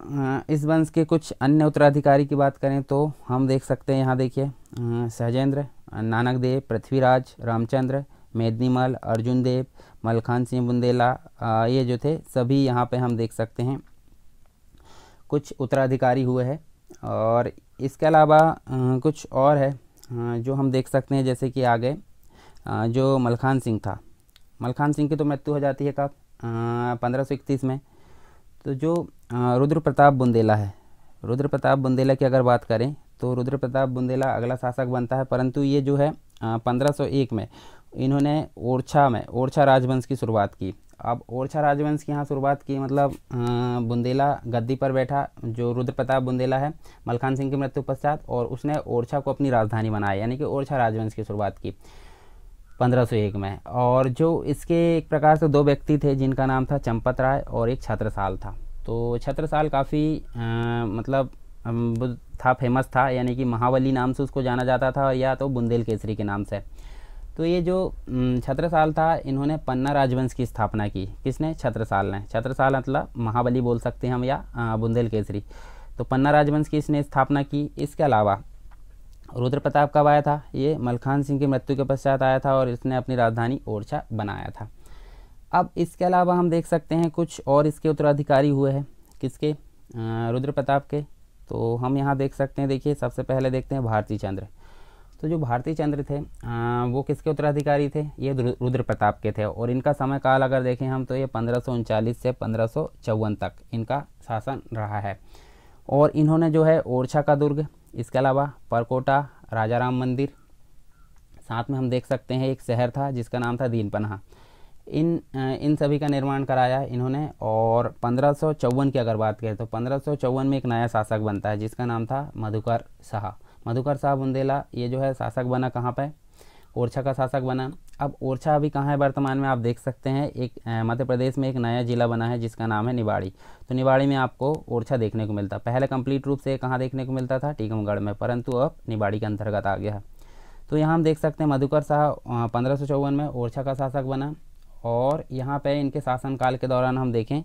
इस वंश के कुछ अन्य उत्तराधिकारी की बात करें तो हम देख सकते हैं यहाँ देखिए सहजेंद्र नानक देव पृथ्वीराज रामचंद्र मेदनीमल अर्जुन देव मलखान सिंह बुंदेला ये जो थे सभी यहाँ पे हम देख सकते हैं कुछ उत्तराधिकारी हुए हैं और इसके अलावा कुछ और है जो हम देख सकते हैं जैसे कि आगे जो मलखान सिंह था मलखान सिंह की तो मृत्यु हो जाती है कब पंद्रह में तो जो रुद्र प्रताप बुंदेला है रुद्र प्रताप बुंदेला की अगर बात करें तो रुद्र प्रताप बुंदेला अगला शासक बनता है परंतु ये जो है पंद्रह में इन्होंने ओरछा में ओरछा राजवंश की शुरुआत की अब ओरछा राजवंश की यहाँ शुरुआत की मतलब बुंदेला गद्दी पर बैठा जो रुद्र प्रताप बुंदेला है मलखान सिंह की मृत्यु पश्चात और उसने ओरछा को अपनी राजधानी बनाया यानी कि ओरछा राजवंश की शुरुआत की 1501 में और जो इसके एक प्रकार से दो व्यक्ति थे जिनका नाम था चंपत राय और एक छत्रसाल था तो छत्रसाल काफ़ी मतलब था फेमस था यानी कि महावली नाम से उसको जाना जाता था या तो बुंदेल केसरी के नाम से तो ये जो छत्रसाल था इन्होंने पन्ना राजवंश की स्थापना की किसने छत्रसाल ने छत्रसाल मतलब महाबली बोल सकते हैं हम या बुंदेल केसरी तो पन्ना राजवंश की इसने स्थापना की इसके अलावा रुद्र प्रताप कब आया था ये मलखान सिंह की मृत्यु के पश्चात आया था और इसने अपनी राजधानी ओरछा बनाया था अब इसके अलावा हम देख सकते हैं कुछ और इसके उत्तराधिकारी हुए हैं किसके रुद्र प्रताप के तो हम यहाँ देख सकते हैं देखिए सबसे पहले देखते हैं भारती चंद्र तो जो भारती चंद्र थे आ, वो किसके उत्तराधिकारी थे ये रुद्र प्रताप के थे और इनका समय काल अगर देखें हम तो ये पंद्रह से पंद्रह तक इनका शासन रहा है और इन्होंने जो है ओरछा का दुर्ग इसके अलावा परकोटा राजा राम मंदिर साथ में हम देख सकते हैं एक शहर था जिसका नाम था दीनपनहा इन इन सभी का निर्माण कराया इन्होंने और पंद्रह की अगर बात करें तो पंद्रह में एक नया शासक बनता है जिसका नाम था मधुकर शाह मधुकर साहब बुंदेला ये जो है शासक बना कहाँ पर ओरछा का शासक बना अब ओरछा अभी कहाँ है वर्तमान में आप देख सकते हैं एक मध्य प्रदेश में एक नया जिला बना है जिसका नाम है निवाड़ी तो निवाड़ी में आपको ओरछा देखने को मिलता पहले कंप्लीट रूप से कहाँ देखने को मिलता था टीकमगढ़ में परंतु अब निवाड़ी के अंतर्गत आ गया है तो यहाँ हम देख सकते हैं मधुकर शाह पंद्रह में ओरछा का शासक बना और यहाँ पर इनके शासनकाल के दौरान हम देखें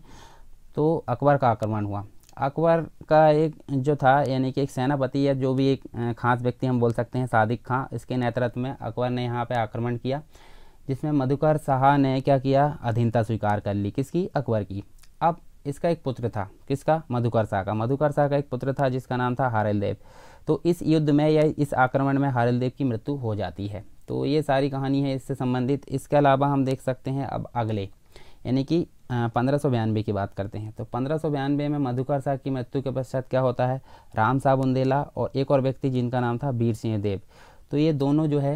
तो अकबर का आक्रमण हुआ अकबर का एक जो था यानी कि एक सेनापति या जो भी एक खास व्यक्ति हम बोल सकते हैं सादिक खां इसके नेतृत्व में अकबर ने यहाँ पे आक्रमण किया जिसमें मधुकर शाह ने क्या किया अधीनता स्वीकार कर ली किसकी अकबर की अब इसका एक पुत्र था किसका मधुकर शाह का मधुकर शाह का एक पुत्र था जिसका नाम था देव तो इस युद्ध में या इस आक्रमण में देव की मृत्यु हो जाती है तो ये सारी कहानी है इससे संबंधित इसके अलावा हम देख सकते हैं अब अगले यानी कि पंद्रह सौ बयानबे की बात करते हैं तो पंद्रह सौ बयानबे में मधुकर शाह की मृत्यु के पश्चात क्या होता है राम साहब उंदेला और एक और व्यक्ति जिनका नाम था वीर सिंह देव तो ये दोनों जो है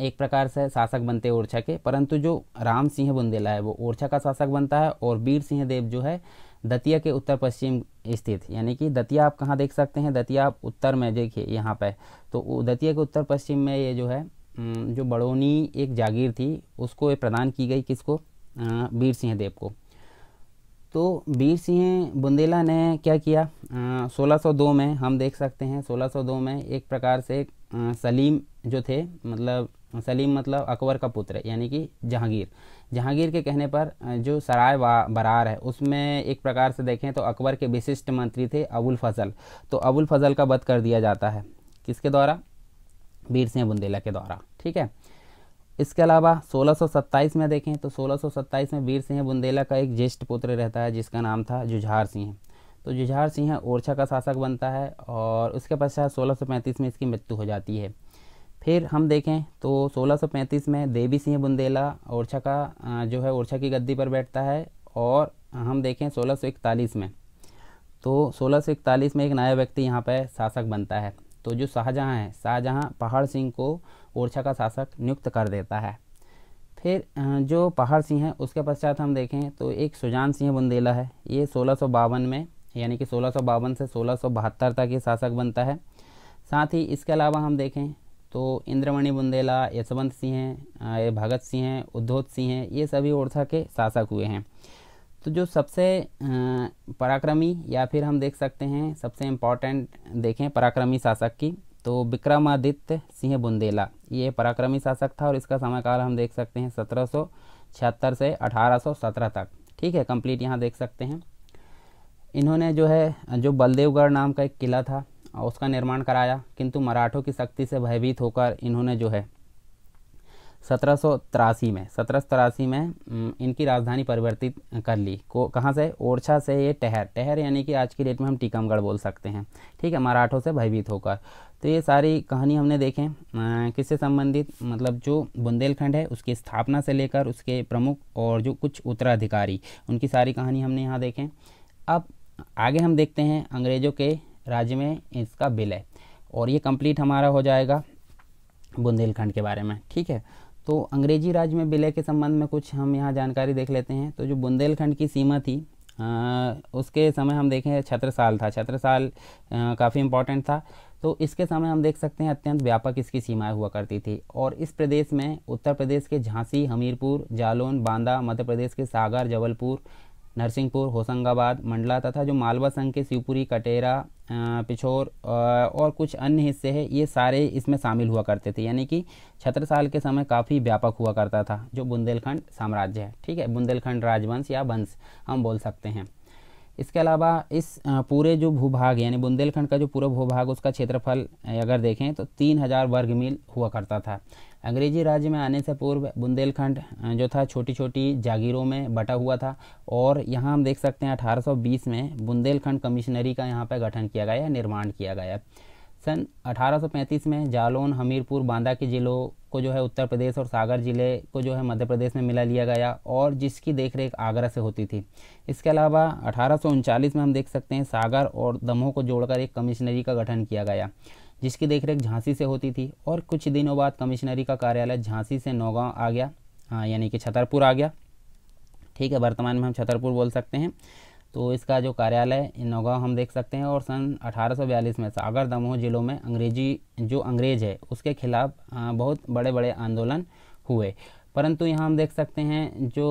एक प्रकार से शासक बनते हैं ओरछा के परंतु जो राम सिंह बुंदेला है वो ओरछा का शासक बनता है और वीर सिंह देव जो है दतिया के उत्तर पश्चिम स्थित यानी कि दतिया आप कहाँ देख सकते हैं दतिया आप उत्तर में देखिए यहाँ पर तो दतिया के उत्तर पश्चिम में ये जो है जो बड़ोनी एक जागीर थी उसको ये प्रदान की गई किसको वीर सिंह देव को तो वीर सिंह बुंदेला ने क्या किया सोलह सौ दो में हम देख सकते हैं सोलह सौ दो में एक प्रकार से सलीम जो थे मतलब सलीम मतलब अकबर का पुत्र यानी कि जहांगीर जहांगीर के कहने पर जो सराय बरार है उसमें एक प्रकार से देखें तो अकबर के विशिष्ट मंत्री थे अबुल फजल तो अबुल फजल का वध कर दिया जाता है किसके द्वारा वीर सिंह बुंदेला के द्वारा ठीक है इसके अलावा 1627 में देखें तो 1627 में वीर सिंह बुंदेला का एक ज्येष्ठ पुत्र रहता है जिसका नाम था जुझार सिंह तो जुझार सिंह ओरछा का शासक बनता है और उसके पश्चात 1635 में इसकी मृत्यु हो जाती है फिर हम देखें तो 1635 में देवी सिंह बुंदेला ओरछा का जो है ओरछा की गद्दी पर बैठता है और हम देखें 1641 में तो 1641 में एक नया व्यक्ति यहाँ पर शासक बनता है तो जो शाहजहाँ है शाहजहाँ पहाड़ सिंह को ओरछा का शासक नियुक्त कर देता है फिर जो पहाड़ सिंह है उसके पश्चात हम देखें तो एक सुजान सिंह बुंदेला है ये सोलह में यानी कि सोलह से सोलह तक ये शासक बनता है साथ ही इसके अलावा हम देखें तो इंद्रमणि बुंदेला यशवंत सिंह हैं भगत सिंह हैं उद्धोत सिंह हैं ये सभी ओरछा के शासक हुए हैं तो जो सबसे पराक्रमी या फिर हम देख सकते हैं सबसे इम्पॉर्टेंट देखें पराक्रमी शासक की तो विक्रमादित्य सिंह बुंदेला ये पराक्रमी शासक था और इसका समयकाल हम देख सकते हैं सत्रह से अठारह तक ठीक है कंप्लीट यहाँ देख सकते हैं इन्होंने जो है जो बलदेवगढ़ नाम का एक किला था उसका निर्माण कराया किंतु मराठों की शक्ति से भयभीत होकर इन्होंने जो है सत्रह में सत्रह में इनकी राजधानी परिवर्तित कर ली को कहाँ से ओरछा से ये टहर टहर यानी कि आज की डेट में हम टीकमगढ़ बोल सकते हैं ठीक है मराठों से भयभीत होकर तो ये सारी कहानी हमने देखें किससे संबंधित मतलब जो बुंदेलखंड है उसकी स्थापना से लेकर उसके प्रमुख और जो कुछ उत्तराधिकारी उनकी सारी कहानी हमने यहाँ देखें अब आगे हम देखते हैं अंग्रेज़ों के राज्य में इसका विलय और ये कंप्लीट हमारा हो जाएगा बुंदेलखंड के बारे में ठीक है तो अंग्रेजी राज्य में विलय के संबंध में कुछ हम यहाँ जानकारी देख लेते हैं तो जो बुंदेलखंड की सीमा थी आ, उसके समय हम देखें छत्रसाल था छत्रसाल काफ़ी इंपॉर्टेंट था तो इसके समय हम देख सकते हैं अत्यंत व्यापक इसकी सीमाएं हुआ करती थी और इस प्रदेश में उत्तर प्रदेश के झांसी हमीरपुर जालौन बांदा मध्य प्रदेश के सागर जबलपुर नरसिंहपुर होशंगाबाद मंडला तथा जो मालवा संघ के शिवपुरी कटेरा पिछोर और कुछ अन्य हिस्से हैं ये सारे इसमें शामिल हुआ करते थे यानी कि छत्रसाल के समय काफ़ी व्यापक हुआ करता था जो बुंदेलखंड साम्राज्य है ठीक है बुंदेलखंड राजवंश या वंश हम बोल सकते हैं इसके अलावा इस पूरे जो भूभाग यानी बुंदेलखंड का जो पूरा भूभाग उसका क्षेत्रफल अगर देखें तो तीन हज़ार वर्ग मील हुआ करता था अंग्रेजी राज्य में आने से पूर्व बुंदेलखंड जो था छोटी छोटी जागीरों में बटा हुआ था और यहाँ हम देख सकते हैं 1820 में बुंदेलखंड कमिश्नरी का यहाँ पर गठन किया गया निर्माण किया गया सन अठारह में जालौन हमीरपुर बांदा के जिलों को जो है उत्तर प्रदेश और सागर जिले को जो है मध्य प्रदेश में मिला लिया गया और जिसकी देखरेख आगरा से होती थी इसके अलावा अठारह में हम देख सकते हैं सागर और दमोह को जोड़कर एक कमिश्नरी का गठन किया गया जिसकी देखरेख झांसी से होती थी और कुछ दिनों बाद कमिश्नरी का कार्यालय झांसी से नौगांव आ गया हाँ यानी कि छतरपुर आ गया ठीक है वर्तमान में हम छतरपुर बोल सकते हैं तो इसका जो कार्यालय नौगांव हम देख सकते हैं और सन अठारह में सागर दमोह जिलों में अंग्रेजी जो अंग्रेज है उसके खिलाफ बहुत बड़े बड़े आंदोलन हुए परंतु यहाँ हम देख सकते हैं जो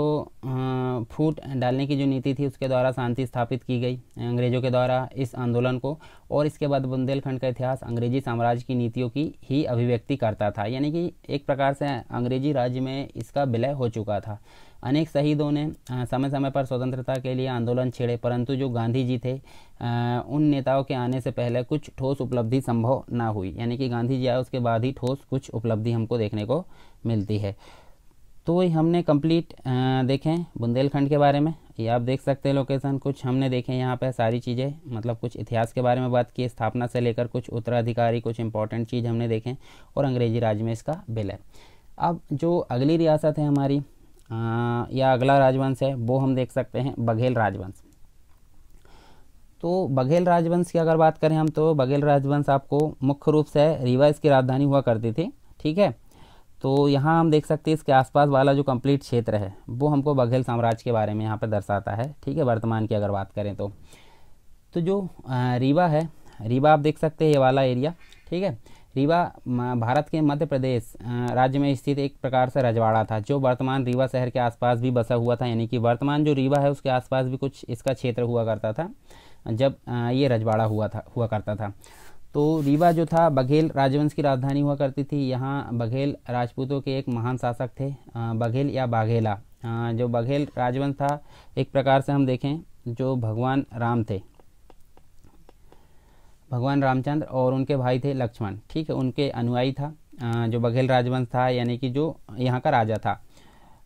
फूट डालने की जो नीति थी उसके द्वारा शांति स्थापित की गई अंग्रेज़ों के द्वारा इस आंदोलन को और इसके बाद बुंदेलखंड का इतिहास अंग्रेजी साम्राज्य की नीतियों की ही अभिव्यक्ति करता था यानी कि एक प्रकार से अंग्रेजी राज्य में इसका विलय हो चुका था अनेक शहीदों ने समय समय पर स्वतंत्रता के लिए आंदोलन छेड़े परंतु जो गांधी जी थे उन नेताओं के आने से पहले कुछ ठोस उपलब्धि संभव ना हुई यानी कि गांधी जी आए उसके बाद ही ठोस कुछ उपलब्धि हमको देखने को मिलती है तो हमने कंप्लीट देखें बुंदेलखंड के बारे में ये आप देख सकते हैं लोकेशन कुछ हमने देखें यहाँ पर सारी चीज़ें मतलब कुछ इतिहास के बारे में बात की स्थापना से लेकर कुछ उत्तराधिकारी कुछ इंपॉर्टेंट चीज़ हमने देखें और अंग्रेजी राज में इसका बिल है अब जो अगली रियासत है हमारी या अगला राजवंश है वो हम देख सकते हैं बघेल राजवंश तो बघेल राजवंश की अगर बात करें हम तो बघेल राजवंश आपको मुख्य रूप से रीवा इसकी राजधानी हुआ करती थी ठीक है तो यहाँ हम देख सकते हैं इसके आसपास वाला जो कंप्लीट क्षेत्र है वो हमको बघेल साम्राज्य के बारे में यहाँ पर दर्शाता है ठीक है वर्तमान की अगर बात करें तो तो जो रीवा है रीवा आप देख सकते हैं ये वाला एरिया ठीक है रीवा भारत के मध्य प्रदेश राज्य में स्थित एक प्रकार से रजवाड़ा था जो वर्तमान रीवा शहर के आसपास भी बसा हुआ था यानी कि वर्तमान जो रीवा है उसके आसपास भी कुछ इसका क्षेत्र हुआ करता था जब ये रजवाड़ा हुआ था हुआ करता था तो रीवा जो था बघेल राजवंश की राजधानी हुआ करती थी यहाँ बघेल राजपूतों के एक महान शासक थे बघेल या बाघेला जो बघेल राजवंश था एक प्रकार से हम देखें जो भगवान राम थे भगवान रामचंद्र और उनके भाई थे लक्ष्मण ठीक है उनके अनुयायी था जो बघेल राजवंश था यानी कि जो यहाँ का राजा था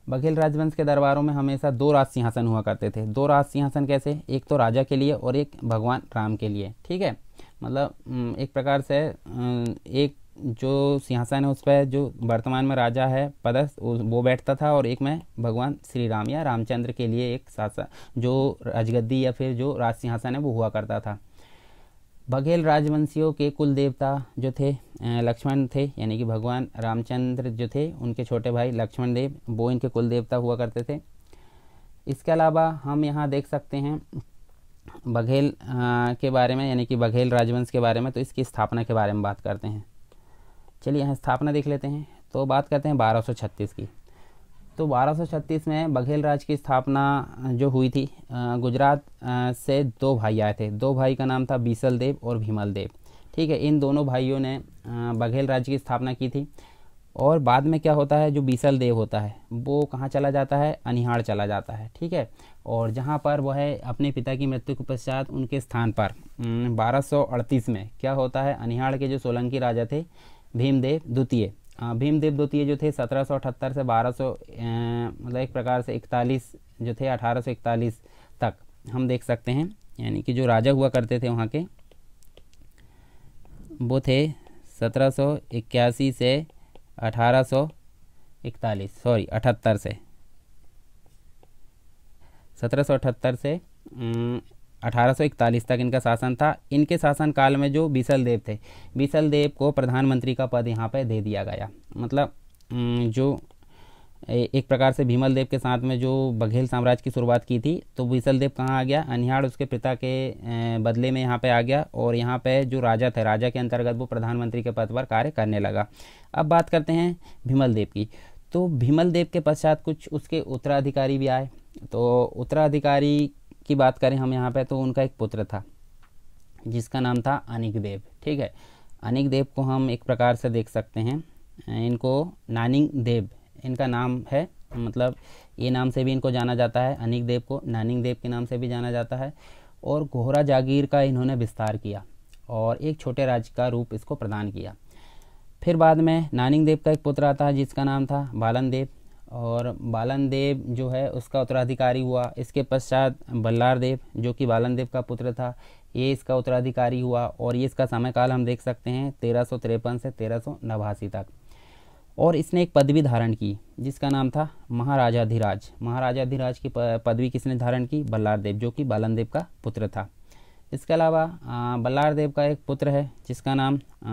बघेल राजवंश के दरबारों में हमेशा दो राज सिंहासन हुआ करते थे दो राज सिंहासन कैसे एक तो राजा के लिए और एक भगवान राम के लिए ठीक है मतलब एक प्रकार से एक जो सिंहासन है उस पर जो वर्तमान में राजा है पदस्थ वो बैठता था और एक में भगवान श्री राम या रामचंद्र के लिए एक शासन जो राजगद्दी या फिर जो राज सिंहासन है वो हुआ करता था बघेल राजवंशियों के कुल देवता जो थे लक्ष्मण थे यानी कि भगवान रामचंद्र जो थे उनके छोटे भाई लक्ष्मण देव वो इनके कुल देवता हुआ करते थे इसके अलावा हम यहाँ देख सकते हैं बघेल के बारे में यानी कि बघेल राजवंश के बारे में तो इसकी स्थापना के बारे में बात करते हैं चलिए यहाँ स्थापना देख लेते हैं तो बात करते हैं 1236 की तो 1236 में बघेल राज की स्थापना जो हुई थी गुजरात से दो भाई आए थे दो भाई का नाम था बीसल देव और भीमल देव ठीक है इन दोनों भाइयों ने बघेल राज्य की स्थापना की थी और बाद में क्या होता है जो बीसल देव होता है वो कहाँ चला जाता है अनिहाड़ चला जाता है ठीक है और जहाँ पर वह है अपने पिता की मृत्यु के पश्चात उनके स्थान पर 1238 में क्या होता है अनिहाड़ के जो सोलंकी राजा थे भीमदेव द्वितीय हाँ, भीमदेव द्वितीय जो थे सत्रह से 1200 मतलब एक प्रकार से 41 जो थे 1841 तक हम देख सकते हैं यानी कि जो राजा हुआ करते थे वहाँ के वो थे सत्रह से 1841 सॉरी अठहत्तर से अठहत्तर से 1841 तक इनका शासन था इनके शासनकाल में जो बीसल देव थे बीसल देव को प्रधानमंत्री का पद यहाँ पर दे दिया गया मतलब जो एक प्रकार से भीमल देव के साथ में जो बघेल साम्राज्य की शुरुआत की थी तो बीसल देव कहाँ आ गया अनिहाड़ उसके पिता के बदले में यहाँ पे आ गया और यहाँ पे जो राजा थे राजा के अंतर्गत वो प्रधानमंत्री के पद पर कार्य करने लगा अब बात करते हैं भीमल देव की तो भीमल देव के पश्चात कुछ उसके उत्तराधिकारी भी आए तो उत्तराधिकारी की बात करें हम यहाँ पे तो उनका एक पुत्र था जिसका नाम था अनिक देव ठीक है अनिक देव को हम एक प्रकार से देख सकते हैं इनको नानिंग देव इनका नाम है मतलब ये नाम से भी इनको जाना जाता है अनिक देव को नानिंग देव के नाम से भी जाना जाता है और घोरा जागीर का इन्होंने विस्तार किया और एक छोटे राज्य का रूप इसको प्रदान किया फिर बाद में नानिंग देव का एक पुत्र आता है जिसका नाम था बालन देव और बालन देव जो है उसका उत्तराधिकारी हुआ इसके पश्चात बल्लार देव जो कि बालन देव का पुत्र था ये इसका उत्तराधिकारी हुआ और ये इसका काल हम देख सकते हैं तेरह से तेरह तक और इसने एक पदवी धारण की जिसका नाम था महाराजाधिराज महाराजाधिराज की पदवी किसने धारण की बल्लार देव जो कि बालन देव का पुत्र था इसके अलावा बल्लार देव का एक पुत्र है जिसका नाम आ,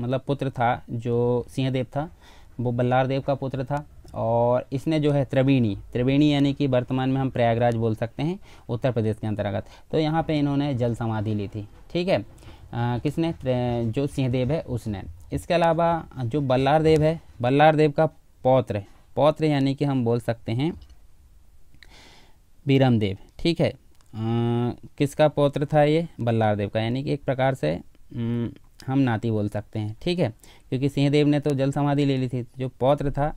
मतलब पुत्र था जो सिंहदेव था वो बल्लार देव का पुत्र था और इसने जो है त्रिवेणी त्रिवेणी यानी कि वर्तमान में हम प्रयागराज बोल सकते हैं उत्तर प्रदेश के अंतर्गत तो यहाँ पे इन्होंने जल समाधि ली थी ठीक है आ, किसने जो सिंहदेव है उसने इसके अलावा जो बल्लार देव है बल्लार देव का पौत्र पौत्र यानी कि हम बोल सकते हैं बीरम देव ठीक है आ, किसका पौत्र था ये बल्लार देव का यानी कि एक प्रकार से हम नाती बोल सकते हैं ठीक है क्योंकि सिंहदेव ने तो जल समाधि ले ली थी जो पौत्र था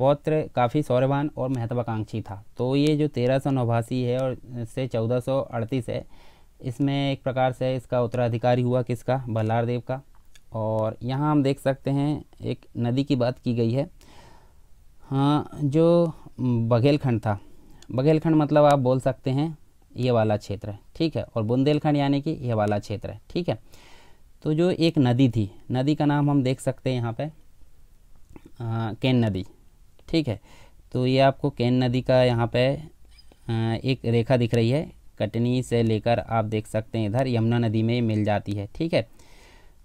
पौत्र काफ़ी सौरवान और महत्वाकांक्षी था तो ये जो तेरह सौ नवासी है और से चौदह सौ अड़तीस है इसमें एक प्रकार से इसका उत्तराधिकारी हुआ किसका बल्लार देव का और यहाँ हम देख सकते हैं एक नदी की बात की गई है हाँ जो बघेलखंड था बघेलखंड मतलब आप बोल सकते हैं ये वाला क्षेत्र है ठीक है और बुंदेलखंड यानी कि यह वाला क्षेत्र है ठीक है तो जो एक नदी थी नदी का नाम हम देख सकते हैं यहाँ पे आ, हाँ, केन नदी ठीक है तो ये आपको कैन नदी का यहाँ पे एक रेखा दिख रही है कटनी से लेकर आप देख सकते हैं इधर यमुना नदी में मिल जाती है ठीक है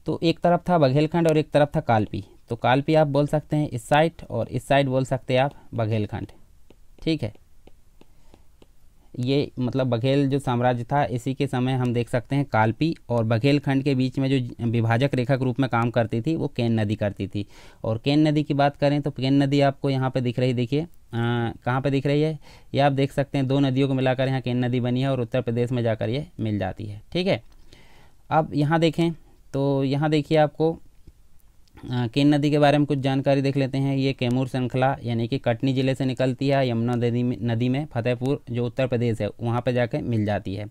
तो एक तरफ था बघेलखंड और एक तरफ था कालपी तो कालपी आप बोल सकते हैं इस साइड और इस साइड बोल सकते हैं आप बघेलखंड ठीक है ये मतलब बघेल जो साम्राज्य था इसी के समय हम देख सकते हैं कालपी और बघेल खंड के बीच में जो विभाजक रेखा के रूप में काम करती थी वो केन नदी करती थी और केन नदी की बात करें तो केन नदी आपको यहाँ पर दिख रही देखिए कहाँ पे दिख रही है ये आप देख सकते हैं दो नदियों को मिलाकर यहाँ केन नदी बनी है और उत्तर प्रदेश में जाकर ये मिल जाती है ठीक है अब यहाँ देखें तो यहाँ देखिए आपको केन नदी के बारे में कुछ जानकारी देख लेते हैं ये कैमूर श्रृंखला यानी कि कटनी ज़िले से निकलती है यमुना नदी में नदी में फतेहपुर जो उत्तर प्रदेश है वहाँ पर जाकर मिल जाती है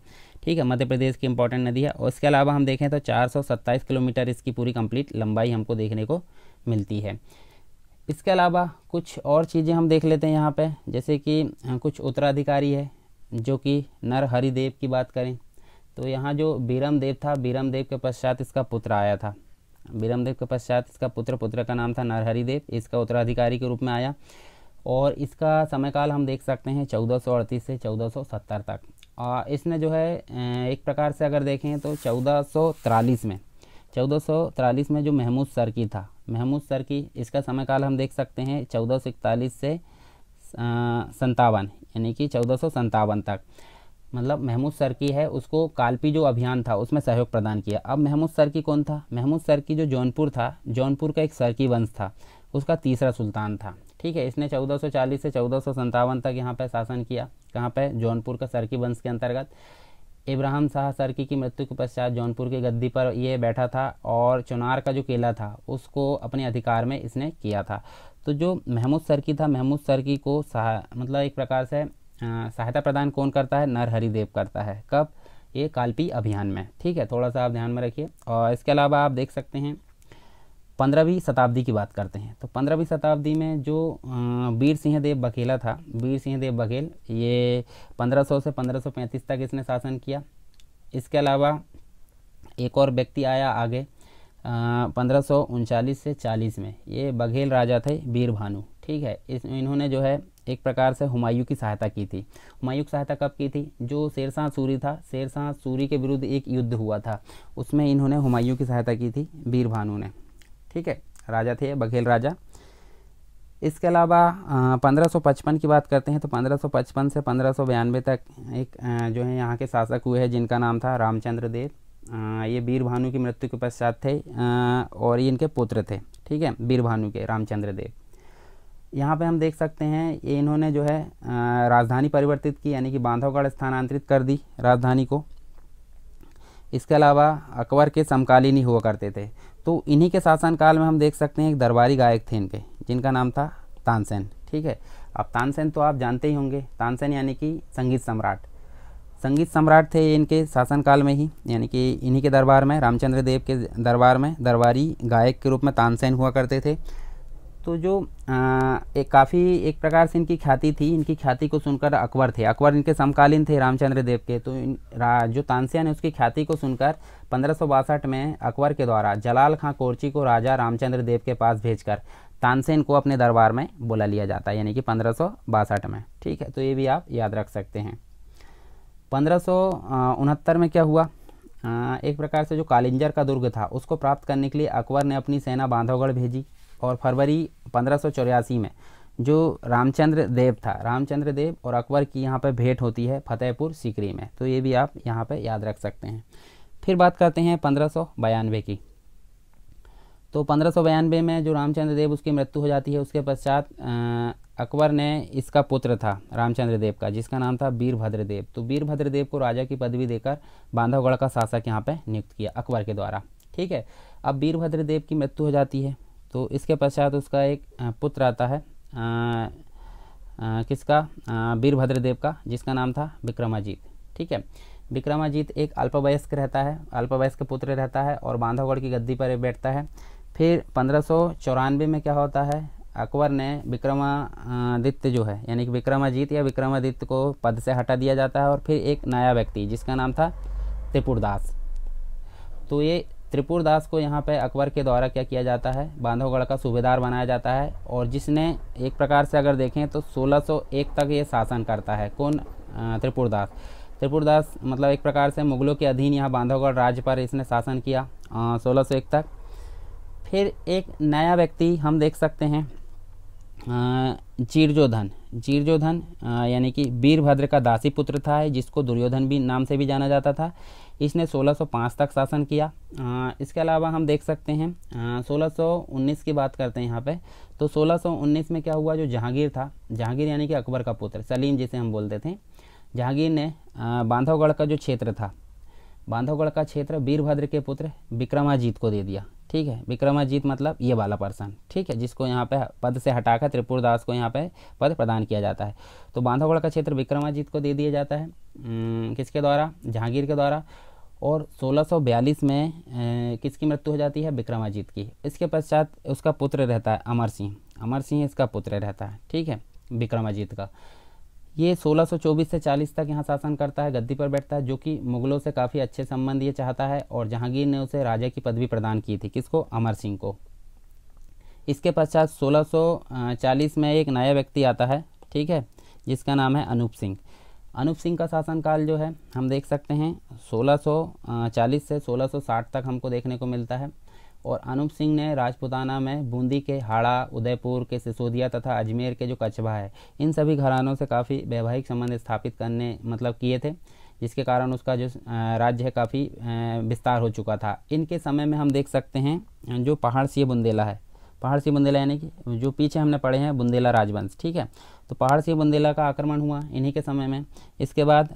ठीक है मध्य प्रदेश की इंपॉर्टेंट नदी है और इसके अलावा हम देखें तो सत्ताईस किलोमीटर इसकी पूरी कंप्लीट लंबाई हमको देखने को मिलती है इसके अलावा कुछ और चीज़ें हम देख लेते हैं यहाँ पर जैसे कि कुछ उत्तराधिकारी है जो कि नर हरिदेव की बात करें तो यहाँ जो बीरम देव था बीरम देव के पश्चात इसका पुत्र आया था विरमदेव के पश्चात इसका पुत्र पुत्र का नाम था नरहरिदेव इसका उत्तराधिकारी के रूप में आया और इसका समयकाल हम देख सकते हैं चौदह से चौदह तक आ, इसने जो है एक प्रकार से अगर देखें तो चौदह में चौदह में जो महमूद सर की था महमूद सर की इसका समयकाल हम देख सकते हैं चौदह से आ, संतावन यानी कि चौदह तक मतलब महमूद सर की है उसको कालपी जो अभियान था उसमें सहयोग प्रदान किया अब महमूद सर की कौन था महमूद सर की जो जौनपुर था जौनपुर का एक सर की वंश था उसका तीसरा सुल्तान था ठीक है इसने 1440 से चौदह तक यहाँ पर शासन किया कहाँ पर जौनपुर का सरकी वंश के अंतर्गत इब्राहिम शाह सरकी की मृत्यु के पश्चात जौनपुर की गद्दी पर ये बैठा था और चुनार का जो किला था उसको अपने अधिकार में इसने किया था तो जो महमूद सरकी था महमूद सरकी को मतलब एक प्रकार से सहायता प्रदान कौन करता है नर हरिदेव करता है कब ये कालपी अभियान में ठीक है थोड़ा सा आप ध्यान में रखिए और इसके अलावा आप देख सकते हैं पंद्रहवीं शताब्दी की बात करते हैं तो पंद्रहवीं शताब्दी में जो वीर सिंहदेव बघेला था वीर सिंहदेव बघेल ये 1500 से 1535 तक इसने शासन किया इसके अलावा एक और व्यक्ति आया आगे पंद्रह से 40 में ये बघेल राजा थे वीर भानु ठीक है इस इन्होंने जो है एक प्रकार से हुमायूं की सहायता की थी हुमायूं की सहायता कब की थी जो शेरशाह सूरी था शेरशाह सूरी के विरुद्ध एक युद्ध हुआ था उसमें इन्होंने हुमायूं की सहायता की थी वीर भानु ने ठीक है राजा थे बघेल राजा इसके अलावा 1555 की बात करते हैं तो 1555 से पंद्रह तक एक जो है यहाँ के शासक हुए हैं जिनका नाम था रामचंद्र देव ये वीर भानु की मृत्यु के पश्चात थे और ये इनके पुत्र थे ठीक है वीर भानु के रामचंद्र देव यहाँ पे हम देख सकते हैं ये इन्होंने जो है राजधानी परिवर्तित की यानी कि बांधवगढ़ स्थानांतरित कर दी राजधानी को इसके अलावा अकबर के समकालीन ही हुआ करते थे तो इन्हीं के शासनकाल में हम देख सकते हैं एक दरबारी गायक थे इनके जिनका नाम था तानसेन ठीक है अब तानसेन तो आप जानते ही होंगे तानसेन यानी कि संगीत सम्राट संगीत सम्राट थे इनके शासनकाल में ही यानी कि इन्हीं के दरबार में रामचंद्र देव के दरबार में दरबारी गायक के रूप में तानसेन हुआ करते थे तो जो आ, एक काफ़ी एक प्रकार से इनकी ख्याति थी इनकी ख्याति को सुनकर अकबर थे अकबर इनके समकालीन थे रामचंद्र देव के तो इन जो तानसेन है उसकी ख्याति को सुनकर पंद्रह में अकबर के द्वारा जलाल खां कोरची को राजा रामचंद्र देव के पास भेजकर तानसेन को अपने दरबार में बुला लिया जाता है यानी कि पंद्रह में ठीक है तो ये भी आप याद रख सकते हैं पंद्रह में क्या हुआ एक प्रकार से जो कालिंजर का दुर्ग था उसको प्राप्त करने के लिए अकबर ने अपनी सेना बांधवगढ़ भेजी और फरवरी पंद्रह में जो रामचंद्र देव था रामचंद्र देव और अकबर की यहाँ पर भेंट होती है फतेहपुर सीकरी में तो ये भी आप यहाँ पर याद रख सकते हैं फिर बात करते हैं पंद्रह की तो पंद्रह में जो रामचंद्र देव उसकी मृत्यु हो जाती है उसके पश्चात अकबर ने इसका पुत्र था रामचंद्र देव का जिसका नाम था वीरभद्र देव तो वीरभद्र देव को राजा की पदवी देकर बांधवगढ़ का शासक यहाँ पे नियुक्त किया अकबर के द्वारा ठीक है अब वीरभद्र देव की मृत्यु हो जाती है तो इसके पश्चात उसका एक पुत्र आता है आ, आ, किसका वीरभद्र देव का जिसका नाम था विक्रमाजीत ठीक है विक्रमाजीत एक अल्पवयस्क रहता है अल्पवयस्क पुत्र रहता है और बांधवगढ़ की गद्दी पर बैठता है फिर पंद्रह में क्या होता है अकबर ने विक्रमादित्य जो है यानी कि विक्रमाजीत या विक्रमादित्य को पद से हटा दिया जाता है और फिर एक नया व्यक्ति जिसका नाम था त्रिपुरदास तो ये त्रिपुरदास को यहाँ पर अकबर के द्वारा क्या किया जाता है बांधवगढ़ का सूबेदार बनाया जाता है और जिसने एक प्रकार से अगर देखें तो 1601 तक ये शासन करता है कौन त्रिपुरदास त्रिपुरदास मतलब एक प्रकार से मुगलों के अधीन यहाँ बांधवगढ़ राज्य पर इसने शासन किया सोलह तक फिर एक नया व्यक्ति हम देख सकते हैं जीर्जोधन जीर्जोधन यानी कि वीरभद्र का दासी पुत्र था जिसको दुर्योधन भी नाम से भी जाना जाता था इसने 1605 तक शासन किया आ, इसके अलावा हम देख सकते हैं आ, 1619 की बात करते हैं यहाँ पे तो 1619 में क्या हुआ जो जहांगीर था जहांगीर यानी कि अकबर का पुत्र सलीम जिसे हम बोलते थे जहांगीर ने बांधवगढ़ का जो क्षेत्र था बांधवगढ़ का क्षेत्र वीरभद्र के पुत्र विक्रमाजीत को दे दिया ठीक है विक्रमाजीत मतलब ये वाला पर्सन ठीक है जिसको यहाँ पे पद से हटाकर त्रिपुर दास को यहाँ पे पद प्रदान किया जाता है तो बांधवगढ़ का क्षेत्र विक्रमाजीत को दे दिया जाता है किसके द्वारा जहांगीर के द्वारा और 1642 में किसकी मृत्यु हो जाती है विक्रमाजीत की इसके पश्चात उसका पुत्र रहता है अमर सिंह अमर सिंह इसका पुत्र रहता है ठीक है विक्रमाजीत का ये 1624 से 40 तक यहाँ शासन करता है गद्दी पर बैठता है जो कि मुगलों से काफ़ी अच्छे संबंध ये चाहता है और जहांगीर ने उसे राजा की पदवी प्रदान की थी किसको अमर सिंह को इसके पश्चात 1640 में एक नया व्यक्ति आता है ठीक है जिसका नाम है अनूप सिंह अनूप सिंह का शासनकाल जो है हम देख सकते हैं 1640 से 1660 तक हमको देखने को मिलता है और अनुप सिंह ने राजपुताना में बूंदी के हाड़ा उदयपुर के सिसोदिया तथा अजमेर के जो कछबा है इन सभी घरानों से काफ़ी वैवाहिक संबंध स्थापित करने मतलब किए थे जिसके कारण उसका जो राज्य है काफ़ी विस्तार हो चुका था इनके समय में हम देख सकते हैं जो पहाड़ सी बुंदेला है पहाड़ सी बुंदेला यानी कि जो पीछे हमने पढ़े हैं बुंदेला राजवंश ठीक है तो पहाड़ सी बुंदेला का आक्रमण हुआ इन्हीं के समय में इसके बाद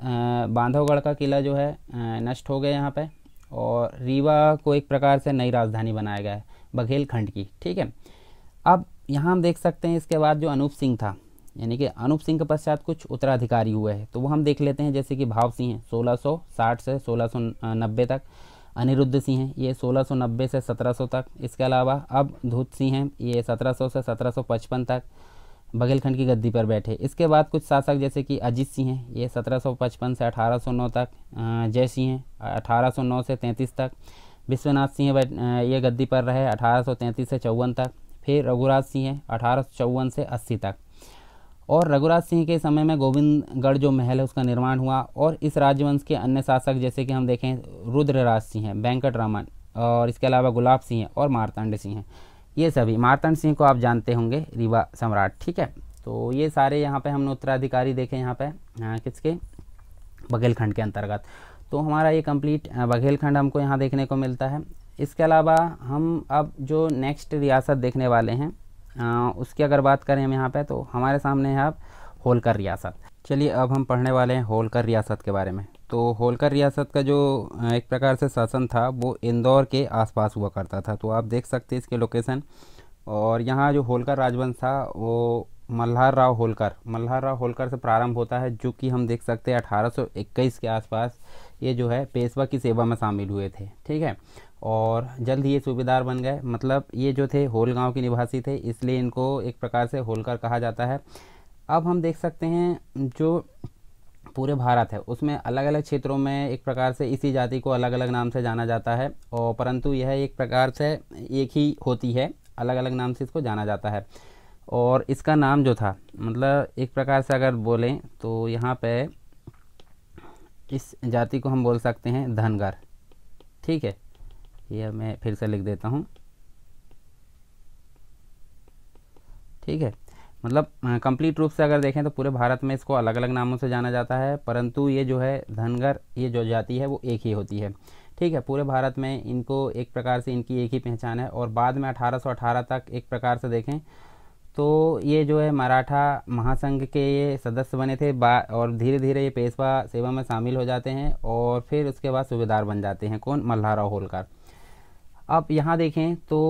बांधवगढ़ का किला जो है नष्ट हो गया यहाँ पर और रीवा को एक प्रकार से नई राजधानी बनाया गया है बघेलखंड की ठीक है अब यहाँ हम देख सकते हैं इसके बाद जो अनूप सिंह था यानी कि अनूप सिंह के पश्चात कुछ उत्तराधिकारी हुए हैं तो वो हम देख लेते हैं जैसे कि भाव सिंह हैं 1660 से 1690 तक अनिरुद्ध सिंह हैं ये 1690 से 1700 तक इसके अलावा अब धूत सिंह हैं ये 1700 से 1755 तक बघेलखंड की गद्दी पर बैठे इसके बाद कुछ शासक जैसे कि अजीत सिंह हैं ये 1755 से 1809 तक जय सिंह हैं अठारह से 33 तक विश्वनाथ सिंह ये गद्दी पर रहे 1833 से चौवन तक फिर रघुराज सिंह हैं अठारह से अस्सी तक और रघुराज सिंह के समय में गोविंदगढ़ जो महल है उसका निर्माण हुआ और इस राजवंश के अन्य शासक जैसे कि हम देखें रुद्रराज सिंह हैं वेंकट रामन और इसके अलावा गुलाब सिंह और मारतांड सिंह हैं ये सभी मारतन सिंह को आप जानते होंगे रीवा सम्राट ठीक है तो ये सारे यहाँ पे हमने उत्तराधिकारी देखे यहाँ पे किसके बघेलखंड के अंतर्गत तो हमारा ये कंप्लीट बघेलखंड हमको यहाँ देखने को मिलता है इसके अलावा हम अब जो नेक्स्ट रियासत देखने वाले हैं उसकी अगर बात करें हम यहाँ पर तो हमारे सामने है अब होलकर रियासत चलिए अब हम पढ़ने वाले हैं होलकर रियासत के बारे में तो होलकर रियासत का जो एक प्रकार से शासन था वो इंदौर के आसपास हुआ करता था तो आप देख सकते हैं इसके लोकेशन और यहाँ जो होलकर राजवंश था वो मल्हार राव होलकर मल्हार राव होलकर से प्रारंभ होता है जो कि हम देख सकते हैं अठारह के आसपास ये जो है पेशवा की सेवा में शामिल हुए थे ठीक है और जल्द ही ये सूबेदार बन गए मतलब ये जो थे होल गांव के निवासी थे इसलिए इनको एक प्रकार से होलकर कहा जाता है अब हम देख सकते हैं जो पूरे भारत है उसमें अलग अलग क्षेत्रों में एक प्रकार से इसी जाति को अलग अलग नाम से जाना जाता है और परंतु यह एक प्रकार से एक ही होती है अलग अलग नाम से इसको जाना जाता है और इसका नाम जो था मतलब एक प्रकार से अगर बोलें तो यहाँ पे इस जाति को हम बोल सकते हैं धनगर ठीक है यह मैं फिर से लिख देता हूँ ठीक है मतलब कंप्लीट रूप से अगर देखें तो पूरे भारत में इसको अलग अलग नामों से जाना जाता है परंतु ये जो है धनगर ये जो जाति है वो एक ही होती है ठीक है पूरे भारत में इनको एक प्रकार से इनकी एक ही पहचान है और बाद में 1818 तक एक प्रकार से देखें तो ये जो है मराठा महासंघ के ये सदस्य बने थे बा और धीरे धीरे ये पेशवा सेवा में शामिल हो जाते हैं और फिर उसके बाद सूबेदार बन जाते हैं कौन मल्हाराव होलकर अब यहाँ देखें तो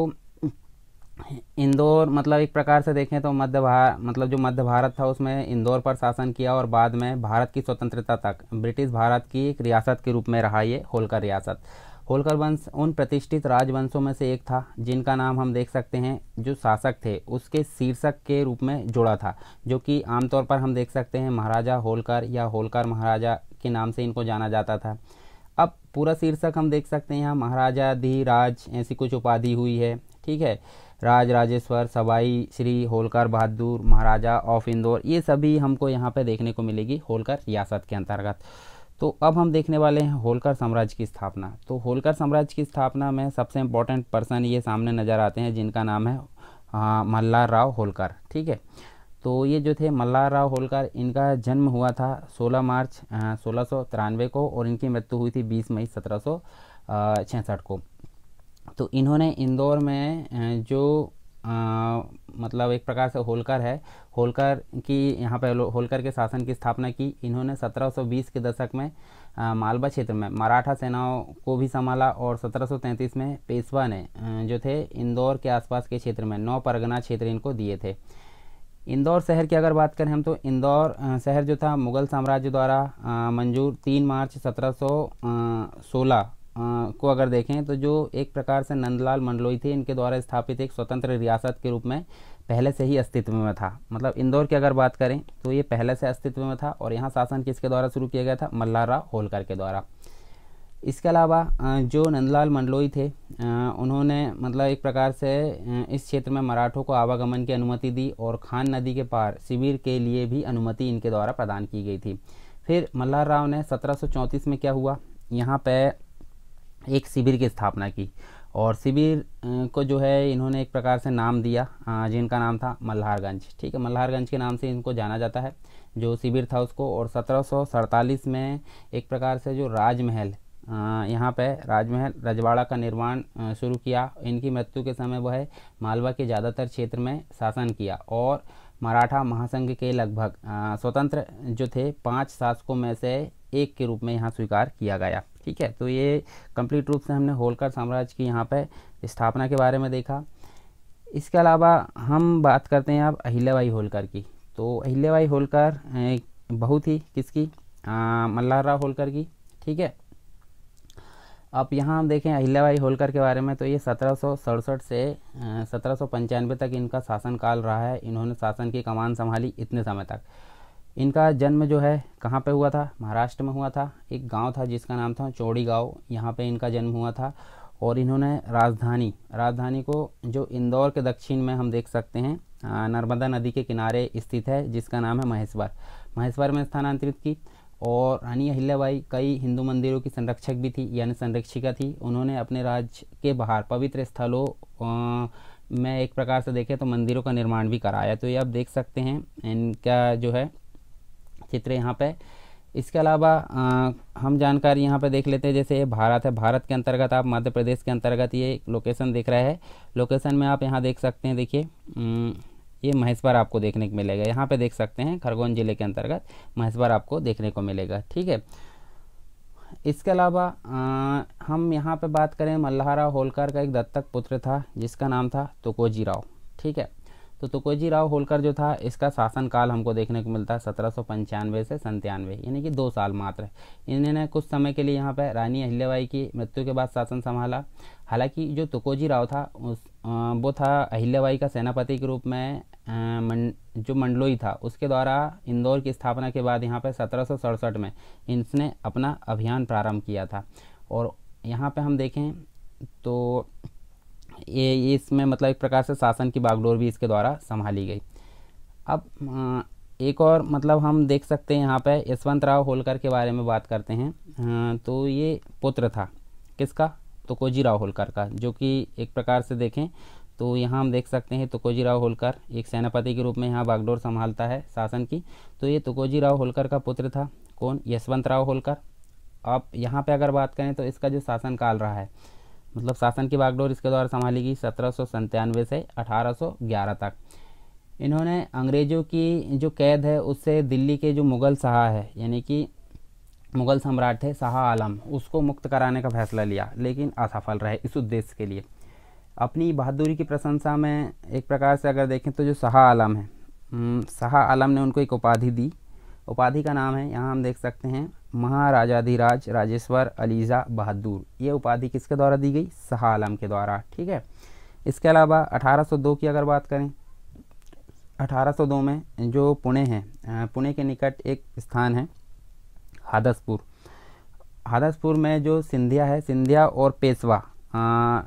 इंदौर मतलब एक प्रकार से देखें तो मध्य भारत मतलब जो मध्य भारत था उसमें इंदौर पर शासन किया और बाद में भारत की स्वतंत्रता तक ब्रिटिश भारत की एक रियासत के रूप में रहा ये होलकर रियासत होलकर वंश उन प्रतिष्ठित राजवंशों में से एक था जिनका नाम हम देख सकते हैं जो शासक थे उसके शीर्षक के रूप में जुड़ा था जो कि आमतौर पर हम देख सकते हैं महाराजा होलकर या होलकर महाराजा के नाम से इनको जाना जाता था अब पूरा शीर्षक हम देख सकते हैं यहाँ महाराजा धीराज ऐसी कुछ उपाधि हुई है ठीक है राज राजेश्वर सवाई श्री होलकर बहादुर महाराजा ऑफ इंदौर ये सभी हमको यहाँ पे देखने को मिलेगी होलकर रियासत के अंतर्गत तो अब हम देखने वाले हैं होलकर साम्राज्य की स्थापना तो होलकर साम्राज्य की स्थापना में सबसे इम्पोर्टेंट पर्सन ये सामने नज़र आते हैं जिनका नाम है मल्लार राव होलकर ठीक है तो ये जो थे मल्लार राव होलकर इनका जन्म हुआ था 16 मार्च सोलह को और इनकी मृत्यु हुई थी 20 मई सत्रह को तो इन्होंने इंदौर में जो आ, मतलब एक प्रकार से होलकर है होलकर की यहाँ पर होलकर के शासन की स्थापना की इन्होंने 1720 के दशक में मालवा क्षेत्र में मराठा सेनाओं को भी संभाला और 1733 में पेशवा ने जो थे इंदौर के आसपास के क्षेत्र में नौ परगना क्षेत्र इनको दिए थे इंदौर शहर की अगर बात करें हम तो इंदौर शहर जो था मुगल साम्राज्य द्वारा मंजूर तीन मार्च सत्रह को अगर देखें तो जो एक प्रकार से नंदलाल मंडलोई थे इनके द्वारा स्थापित एक स्वतंत्र रियासत के रूप में पहले से ही अस्तित्व में था मतलब इंदौर की अगर बात करें तो ये पहले से अस्तित्व में था और यहाँ शासन किसके द्वारा शुरू किया गया था मल्लारा होलकर के द्वारा इसके अलावा जो नंदलाल मंडलोई थे उन्होंने मतलब एक प्रकार से इस क्षेत्र में मराठों को आवागमन की अनुमति दी और खान नदी के पार शिविर के लिए भी अनुमति इनके द्वारा प्रदान की गई थी फिर मल्लार राव ने सत्रह में क्या हुआ यहाँ पे एक शिविर की स्थापना की और शिविर को जो है इन्होंने एक प्रकार से नाम दिया जिनका नाम था मल्हारगंज ठीक है मल्हारगंज के नाम से इनको जाना जाता है जो शिविर था उसको और सत्रह में एक प्रकार से जो राजमहल यहाँ पे राजमहल रजवाड़ा का निर्माण शुरू किया इनकी मृत्यु के समय वह मालवा के ज़्यादातर क्षेत्र में शासन किया और मराठा महासंघ के लगभग स्वतंत्र जो थे पाँच शासकों में से एक के रूप में यहाँ स्वीकार किया गया ठीक है तो ये कंप्लीट रूप से हमने होलकर साम्राज्य की यहाँ पर स्थापना के बारे में देखा इसके अलावा हम बात करते हैं अब अहिल्याबाई होलकर की तो अहिल्याबाई होलकर बहुत ही किसकी राव होलकर की ठीक है अब यहाँ हम देखें अहिल्याबाई होलकर के बारे में तो ये सत्रह से सत्रह तक इनका शासनकाल रहा है इन्होंने शासन की कमान संभाली इतने समय तक इनका जन्म जो है कहाँ पे हुआ था महाराष्ट्र में हुआ था एक गांव था जिसका नाम था चौड़ी गांव यहाँ पे इनका जन्म हुआ था और इन्होंने राजधानी राजधानी को जो इंदौर के दक्षिण में हम देख सकते हैं नर्मदा नदी के किनारे स्थित है जिसका नाम है महेश्वर महेश्वर में स्थानांतरित की और रानी अहिल्याबाई कई हिंदू मंदिरों की संरक्षक भी थी यानी संरक्षिका थी उन्होंने अपने राज्य के बाहर पवित्र स्थलों में एक प्रकार से देखें तो मंदिरों का निर्माण भी कराया तो ये आप देख सकते हैं इनका जो है चित्र यहाँ पे इसके अलावा आ, हम जानकारी यहाँ पर देख लेते हैं जैसे ये भारत है भारत के अंतर्गत आप मध्य प्रदेश के अंतर्गत ये लोकेशन देख रहा है लोकेशन में आप यहाँ देख सकते हैं देखिए ये महेश्वर आपको देखने को मिलेगा यहाँ पे देख सकते हैं खरगोन जिले के अंतर्गत महेश्वर आपको देखने को मिलेगा ठीक है इसके अलावा हम यहाँ पर बात करें मल्हारा होलकर का एक दत्तक पुत्र था जिसका नाम था तुकोजी राव ठीक है तो तुकोजी राव होलकर जो था इसका शासनकाल हमको देखने को मिलता है सत्रह से संतानवे यानी कि दो साल मात्र इन्होंने कुछ समय के लिए यहाँ पर रानी अहिल्याबाई की मृत्यु के बाद शासन संभाला हालांकि जो तुकोजी राव था उस वो था अहिल्याबाई का सेनापति के रूप में जो मंडलोई था उसके द्वारा इंदौर की स्थापना के बाद यहाँ पर सत्रह में इसने अपना अभियान प्रारंभ किया था और यहाँ पर हम देखें तो ये इसमें मतलब एक प्रकार से शासन की बागडोर भी इसके द्वारा संभाली गई अब एक और मतलब हम देख सकते हैं यहाँ पर यशवंत राव होलकर के बारे में बात करते हैं तो ये पुत्र था किसका तुकोजी राव होलकर का जो कि एक प्रकार से देखें तो यहाँ हम देख सकते हैं तुकोजी राव होलकर एक सेनापति के रूप में यहाँ बागडोर संभालता है शासन की तो ये तुकोजी राव होलकर का पुत्र था कौन यशवंत राव होलकर आप यहाँ पे अगर बात करें तो इसका जो शासनकाल रहा है मतलब शासन की बागडोर इसके द्वारा संभाली गई सत्रह से 1811 तक इन्होंने अंग्रेज़ों की जो कैद है उससे दिल्ली के जो मुग़ल शाह है यानी कि मुग़ल सम्राट थे शाह आलम उसको मुक्त कराने का फैसला लिया लेकिन असफल रहे इस उद्देश्य के लिए अपनी बहादुरी की प्रशंसा में एक प्रकार से अगर देखें तो जो शाह आलम है शाह आलम ने उनको एक उपाधि दी उपाधि का नाम है यहाँ हम देख सकते हैं महाराजाधिराज राजेश्वर अलीज़ा बहादुर ये उपाधि किसके द्वारा दी गई शाह आलम के द्वारा ठीक है इसके अलावा 1802 की अगर बात करें 1802 में जो पुणे हैं पुणे के निकट एक स्थान है हादसपुर हादसपुर में जो सिंधिया है सिंधिया और पेशवा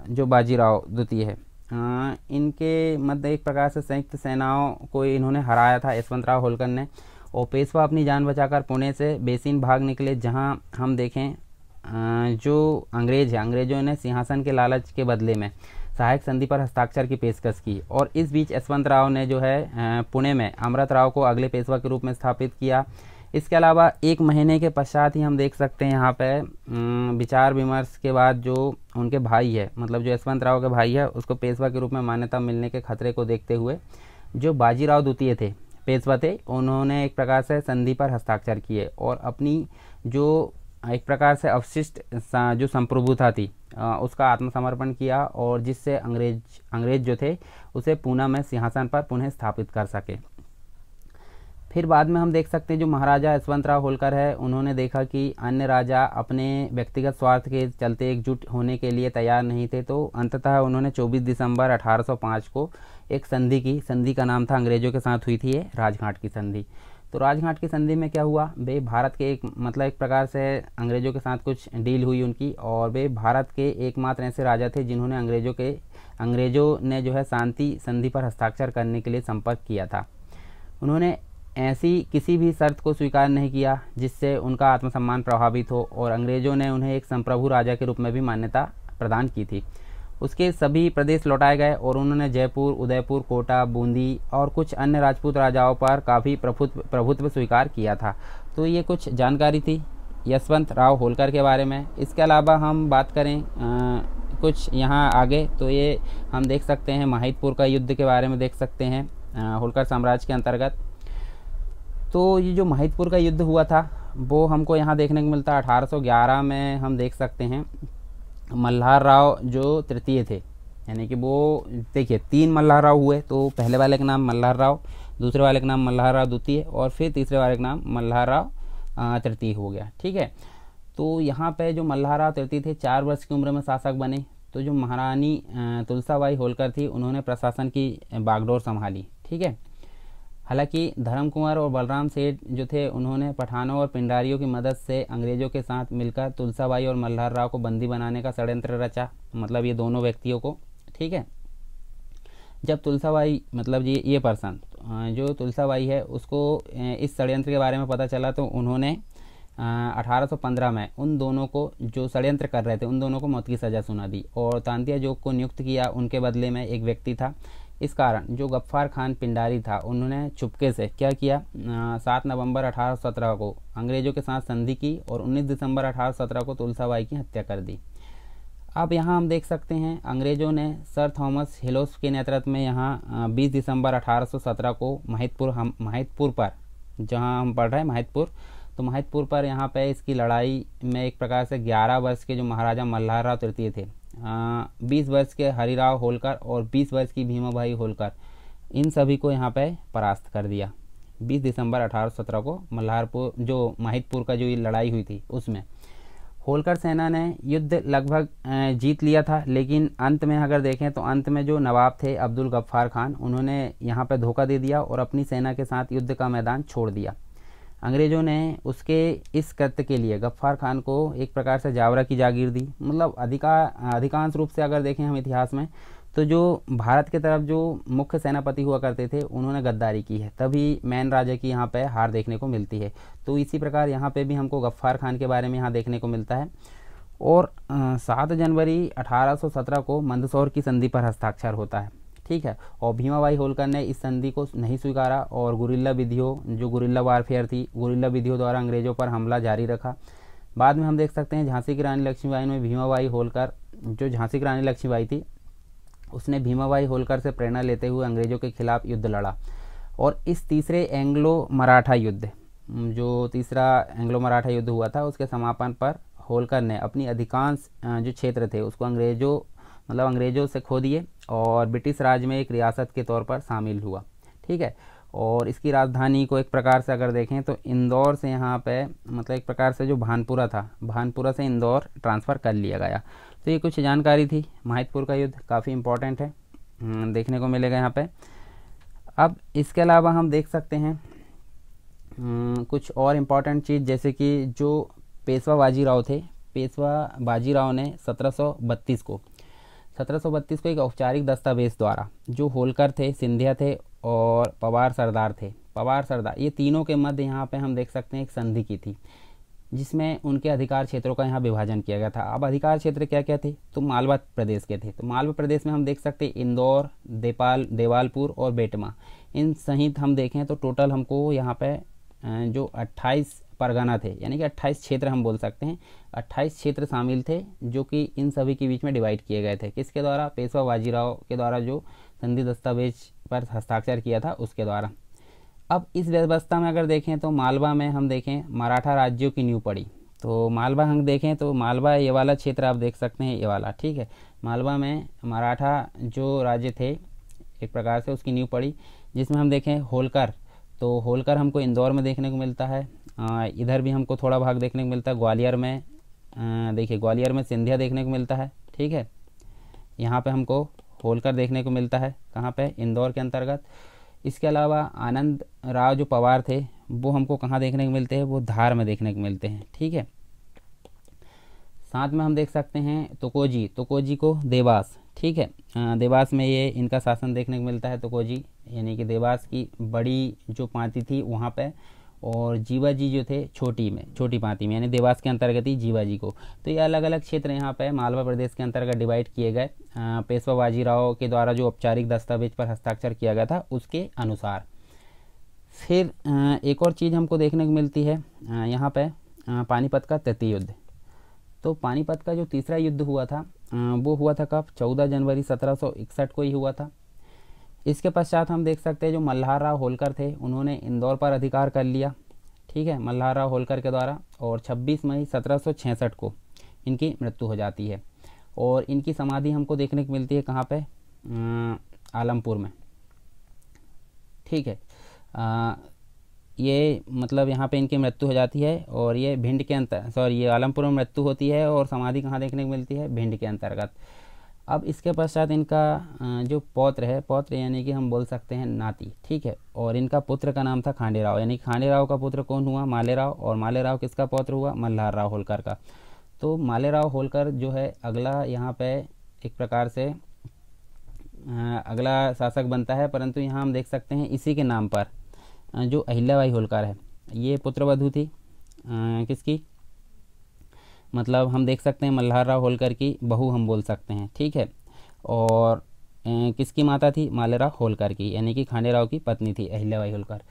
जो बाजीराव द्वितीय है आ, इनके मध्य एक प्रकार से संयुक्त सेनाओं को इन्होंने हराया था यशवंतराव होलकर ने और पेशवा अपनी जान बचाकर पुणे से बेसिन भाग निकले जहां हम देखें जो अंग्रेज है अंग्रेजों ने सिंहासन के लालच के बदले में सहायक संधि पर हस्ताक्षर की पेशकश की और इस बीच यशवंत राव ने जो है पुणे में अमृत राव को अगले पेशवा के रूप में स्थापित किया इसके अलावा एक महीने के पश्चात ही हम देख सकते हैं यहाँ पर विचार विमर्श के बाद जो उनके भाई है मतलब जो यशवंत राव के भाई है उसको पेशवा के रूप में मान्यता मिलने के खतरे को देखते हुए जो बाजीराव द्वितीय थे पेशवते उन्होंने एक प्रकार से संधि पर हस्ताक्षर किए और अपनी जो एक प्रकार से अवशिष्ट जो संप्रभुता थी उसका आत्मसमर्पण किया और जिससे अंग्रेज अंग्रेज जो थे उसे पूना में सिंहासन पर पुनः स्थापित कर सके फिर बाद में हम देख सकते हैं जो महाराजा यशवंतराव होलकर है उन्होंने देखा कि अन्य राजा अपने व्यक्तिगत स्वार्थ के चलते एकजुट होने के लिए तैयार नहीं थे तो अंततः उन्होंने 24 दिसंबर 1805 को एक संधि की संधि का नाम था अंग्रेजों के साथ हुई थी ये राजघाट की संधि तो राजघाट की संधि में क्या हुआ वे भारत के एक मतलब एक प्रकार से अंग्रेजों के साथ कुछ डील हुई उनकी और वे भारत के एकमात्र ऐसे राजा थे जिन्होंने अंग्रेजों के अंग्रेजों ने जो है शांति संधि पर हस्ताक्षर करने के लिए संपर्क किया था उन्होंने ऐसी किसी भी शर्त को स्वीकार नहीं किया जिससे उनका आत्मसम्मान प्रभावित हो और अंग्रेजों ने उन्हें एक संप्रभु राजा के रूप में भी मान्यता प्रदान की थी उसके सभी प्रदेश लौटाए गए और उन्होंने जयपुर उदयपुर कोटा बूंदी और कुछ अन्य राजपूत राजाओं पर काफ़ी प्रभुत्व प्रभुत्व स्वीकार किया था तो ये कुछ जानकारी थी यशवंत राव होलकर के बारे में इसके अलावा हम बात करें आ, कुछ यहाँ आगे तो ये हम देख सकते हैं माहितपुर का युद्ध के बारे में देख सकते हैं होलकर साम्राज्य के अंतर्गत तो ये जो माहितपुर का युद्ध हुआ था वो हमको यहाँ देखने को मिलता है 1811 में हम देख सकते हैं मल्हार राव जो तृतीय थे यानी कि वो देखिए तीन मल्हार राव हुए तो पहले वाले का नाम मल्हार राव दूसरे वाले का नाम मल्हार राव द्वितीय और फिर तीसरे वाले का नाम मल्हार राव तृतीय हो गया ठीक है तो यहाँ पे जो मल्हार राव तृतीय थे चार वर्ष की उम्र में शासक बने तो जो महारानी तुलसाबाई होलकर थी उन्होंने प्रशासन की बागडोर संभाली ठीक है हालांकि धर्म कुंवर और बलराम सेठ जो थे उन्होंने पठानों और पिंडारियों की मदद से अंग्रेजों के साथ मिलकर तुलसाबाई और मल्हार राव को बंदी बनाने का षड्यंत्र रचा मतलब ये दोनों व्यक्तियों को ठीक है जब तुलसाबाई मतलब जी ये पर्सन जो तुलसाबाई है उसको इस षड्यंत्र के बारे में पता चला तो उन्होंने अठारह में उन दोनों को जो षड्यंत्र कर रहे थे उन दोनों को मौत की सज़ा सुना दी और तांतिया जोग को नियुक्त किया उनके बदले में एक व्यक्ति था इस कारण जो गफ्फार खान पिंडारी था उन्होंने चुपके से क्या किया सात नवंबर सत्रह को अंग्रेज़ों के साथ संधि की और 19 दिसंबर सत्रह को तुलसाबाई की हत्या कर दी अब यहाँ हम देख सकते हैं अंग्रेज़ों ने सर थॉमस हिलोस के नेतृत्व में यहाँ 20 दिसंबर अठारह को महितपुर हम महितपुर पर जहाँ हम पढ़ रहे हैं महितपुर तो महितपुर पर यहाँ पे इसकी लड़ाई में एक प्रकार से 11 वर्ष के जो महाराजा मल्हार राव तृतीय थे बीस वर्ष के हरिराव होलकर और बीस वर्ष की भीमा भाई होलकर इन सभी को यहाँ पर परास्त कर दिया बीस दिसंबर अठारह को मल्हारपुर जो माहितपुर का जो ये लड़ाई हुई थी उसमें होलकर सेना ने युद्ध लगभग जीत लिया था लेकिन अंत में अगर देखें तो अंत में जो नवाब थे अब्दुल गफ्फार खान उन्होंने यहाँ पर धोखा दे दिया और अपनी सेना के साथ युद्ध का मैदान छोड़ दिया अंग्रेज़ों ने उसके इस कृत्य के लिए गफ्फार खान को एक प्रकार से जावरा की जागीर दी मतलब अधिका अधिकांश रूप से अगर देखें हम इतिहास में तो जो भारत के तरफ जो मुख्य सेनापति हुआ करते थे उन्होंने गद्दारी की है तभी मैन राजा की यहाँ पर हार देखने को मिलती है तो इसी प्रकार यहाँ पर भी हमको गफ्फार खान के बारे में यहाँ देखने को मिलता है और सात जनवरी अठारह को मंदसौर की संधि पर हस्ताक्षर होता है ठीक है और भीमाबाई होलकर ने इस संधि को नहीं स्वीकारा और गुरिल्ला विधियों जो गुरिल्ला वारफेयर थी गुरिल्ला विधियों द्वारा अंग्रेजों पर हमला जारी रखा बाद में हम देख सकते हैं झांसी की रानी लक्ष्मीबाई में भीमाबाई होलकर जो झांसी की रानी लक्ष्मीबाई थी उसने भीमाबाई होलकर से प्रेरणा लेते हुए अंग्रेजों के खिलाफ युद्ध लड़ा और इस तीसरे एंग्लो मराठा युद्ध जो तीसरा एंग्लो मराठा युद्ध हुआ था उसके समापन पर होलकर ने अपनी अधिकांश जो क्षेत्र थे उसको अंग्रेजों मतलब अंग्रेज़ों से खो दिए और ब्रिटिश राज में एक रियासत के तौर पर शामिल हुआ ठीक है और इसकी राजधानी को एक प्रकार से अगर देखें तो इंदौर से यहाँ पे मतलब एक प्रकार से जो भानपुरा था भानपुरा से इंदौर ट्रांसफ़र कर लिया गया तो ये कुछ जानकारी थी माहितपुर का युद्ध काफ़ी इम्पोर्टेंट है हम्म, देखने को मिलेगा यहाँ पे अब इसके अलावा हम देख सकते हैं हम्म, कुछ और इम्पॉर्टेंट चीज़ जैसे कि जो पेशवा बाजीराव थे पेशवा बाजीराव ने सत्रह को सत्रह को एक औपचारिक दस्तावेज द्वारा जो होलकर थे सिंधिया थे और पवार सरदार थे पवार सरदार ये तीनों के मध्य यहाँ पे हम देख सकते हैं एक संधि की थी जिसमें उनके अधिकार क्षेत्रों का यहाँ विभाजन किया गया था अब अधिकार क्षेत्र क्या क्या थे तो मालवा प्रदेश के थे तो मालवा प्रदेश में हम देख सकते हैं इंदौर देपाल देवालपुर और बेटमा इन सहित हम देखें तो टोटल हमको यहाँ पे जो अट्ठाईस परगना थे यानी कि 28 क्षेत्र हम बोल सकते हैं 28 क्षेत्र शामिल थे जो कि इन सभी के बीच में डिवाइड किए गए थे किसके द्वारा पेशवा बाजीराव के द्वारा जो संधि दस्तावेज पर हस्ताक्षर किया था उसके द्वारा अब इस व्यवस्था में अगर देखें तो मालवा में हम देखें मराठा राज्यों की नींव पड़ी तो मालवा हम देखें तो मालवा ये वाला क्षेत्र आप देख सकते हैं ये वाला ठीक है मालवा में मराठा जो राज्य थे एक प्रकार से उसकी नींव पड़ी जिसमें हम देखें होलकर तो होलकर हमको इंदौर में देखने को मिलता है इधर भी हमको थोड़ा भाग देखने को मिलता है ग्वालियर में देखिए ग्वालियर में सिंधिया देखने को मिलता है ठीक है यहाँ पे हमको होलकर देखने को मिलता है कहाँ पे इंदौर के अंतर्गत इसके अलावा आनंद राव जो पवार थे वो हमको कहाँ देखने को मिलते हैं वो धार में देखने को मिलते हैं ठीक है साथ में हम देख सकते हैं तुकोजी तुकोजी को देवास ठीक है देवास में ये इनका शासन देखने को मिलता है तुकोजी यानी कि देवास की बड़ी जो पाती थी वहाँ पर और जीवाजी जो थे छोटी में छोटी पाती में यानी देवास के अंतर्गत ही जीवाजी को तो ये अलग अलग क्षेत्र यहाँ पर मालवा प्रदेश के अंतर्गत डिवाइड किए गए पेशवा बाजीराव के द्वारा जो औपचारिक दस्तावेज पर हस्ताक्षर किया गया था उसके अनुसार फिर एक और चीज़ हमको देखने को मिलती है यहाँ पर पानीपत का तृतीय युद्ध तो पानीपत का जो तीसरा युद्ध हुआ था वो हुआ था कब चौदह जनवरी सत्रह को ही हुआ था इसके पश्चात हम देख सकते हैं जो मल्हार राव होलकर थे उन्होंने इंदौर पर अधिकार कर लिया ठीक है मल्हार राव होलकर के द्वारा और 26 मई 1766 को इनकी मृत्यु हो जाती है और इनकी समाधि हमको देखने को मिलती है कहाँ पे आलमपुर में ठीक है आ, ये मतलब यहाँ पे इनकी मृत्यु हो जाती है और ये भिंड के अंतर सॉरी ये आलमपुर में मृत्यु होती है और समाधि कहाँ देखने को मिलती है भिंड के अंतर्गत अब इसके पश्चात इनका जो पौत्र है पौत्र यानी कि हम बोल सकते हैं नाती ठीक है और इनका पुत्र का नाम था खांडे राव यानी खांडे राव का पुत्र कौन हुआ माले राव और माले राव किसका पौत्र हुआ मल्हार राव होलकर का तो माले राव होलकर जो है अगला यहाँ पे एक प्रकार से अगला शासक बनता है परंतु यहाँ हम देख सकते हैं इसी के नाम पर जो अहिल्याबाई होलकर है ये पुत्रवधु थी किसकी मतलब हम देख सकते हैं मल्हार राव होलकर की बहू हम बोल सकते हैं ठीक है और किसकी माता थी मालेराव होलकर की यानी कि खांडे राव की पत्नी थी अहिल्याबाई होलकर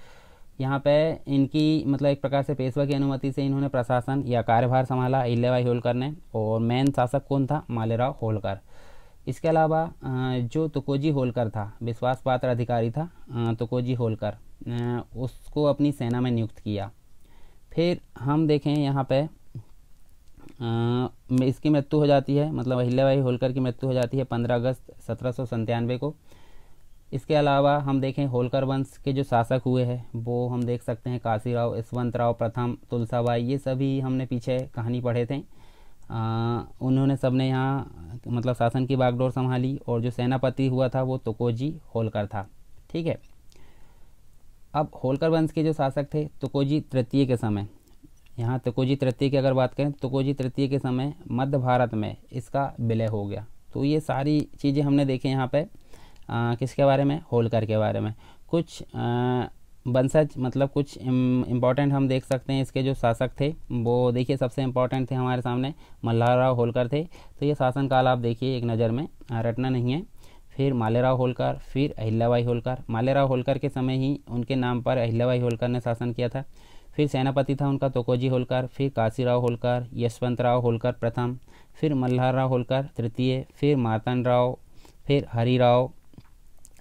यहाँ पे इनकी मतलब एक प्रकार से पेशवा की अनुमति से इन्होंने प्रशासन या कार्यभार संभाला अहिल्याबाई होलकर ने और मेन शासक कौन था मालेराव होलकर इसके अलावा जो तुकोजी होलकर था विश्वास पात्र अधिकारी था तुकोजी होलकर उसको अपनी सेना में नियुक्त किया फिर हम देखें यहाँ पर इसकी मृत्यु हो जाती है मतलब अहिल्याबाई होलकर की मृत्यु हो जाती है पंद्रह अगस्त सत्रह को इसके अलावा हम देखें होलकर वंश के जो शासक हुए हैं वो हम देख सकते हैं काशीराव राव प्रथम तुलसाबाई ये सभी हमने पीछे कहानी पढ़े थे आ, उन्होंने सबने यहाँ मतलब शासन की बागडोर संभाली और जो सेनापति हुआ था वो तुकोजी होलकर था ठीक है अब होलकर वंश के जो शासक थे तुकोजी तृतीय के समय यहाँ तकोजी तृतीय की अगर बात करें तो तकोजी तृतीय के समय मध्य भारत में इसका विलय हो गया तो ये सारी चीज़ें हमने देखी यहाँ पर किसके बारे में होलकर के बारे में कुछ वंशज मतलब कुछ इम्पॉर्टेंट हम देख सकते हैं इसके जो शासक थे वो देखिए सबसे इम्पॉर्टेंट थे हमारे सामने मल्हारराव होलकर थे तो ये शासनकाल आप देखिए एक नज़र में रटना नहीं है फिर मालेराव होलकर फिर अहिल्याबाई होलकर मालेराव होलकर के समय ही उनके नाम पर अहिल्याबाई होलकर ने शासन किया था फिर सेनापति था उनका तोकोजी होलकर फिर काशीराव होलकर यशवंत राव होलकर प्रथम फिर मल्हार राव होलकर तृतीय फिर मार्तन राव फिर हरी राव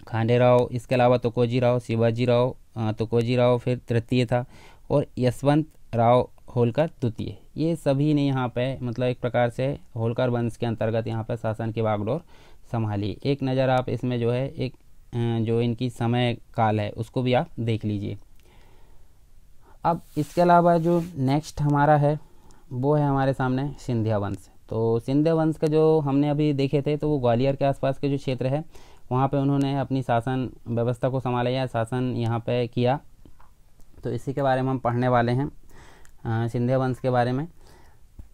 खांडे राव इसके अलावा तोकोजी राव शिवाजी राव तोकोजी राव फिर तृतीय था और यशवंत राव होलकर द्वितीय ये सभी ने यहाँ पे मतलब एक प्रकार से होलकर वंश के अंतर्गत यहाँ पे शासन की बागडोर संभाली एक नज़र आप इसमें जो है एक जो इनकी समय काल है उसको भी आप देख लीजिए अब इसके अलावा जो नेक्स्ट हमारा है वो है हमारे सामने सिंधिया वंश तो सिंधिया वंश का जो हमने अभी देखे थे तो वो ग्वालियर के आसपास के जो क्षेत्र है वहाँ पे उन्होंने अपनी शासन व्यवस्था को संभाला या शासन यहाँ पे किया तो इसी के बारे में हम पढ़ने वाले हैं सिंधिया वंश के बारे में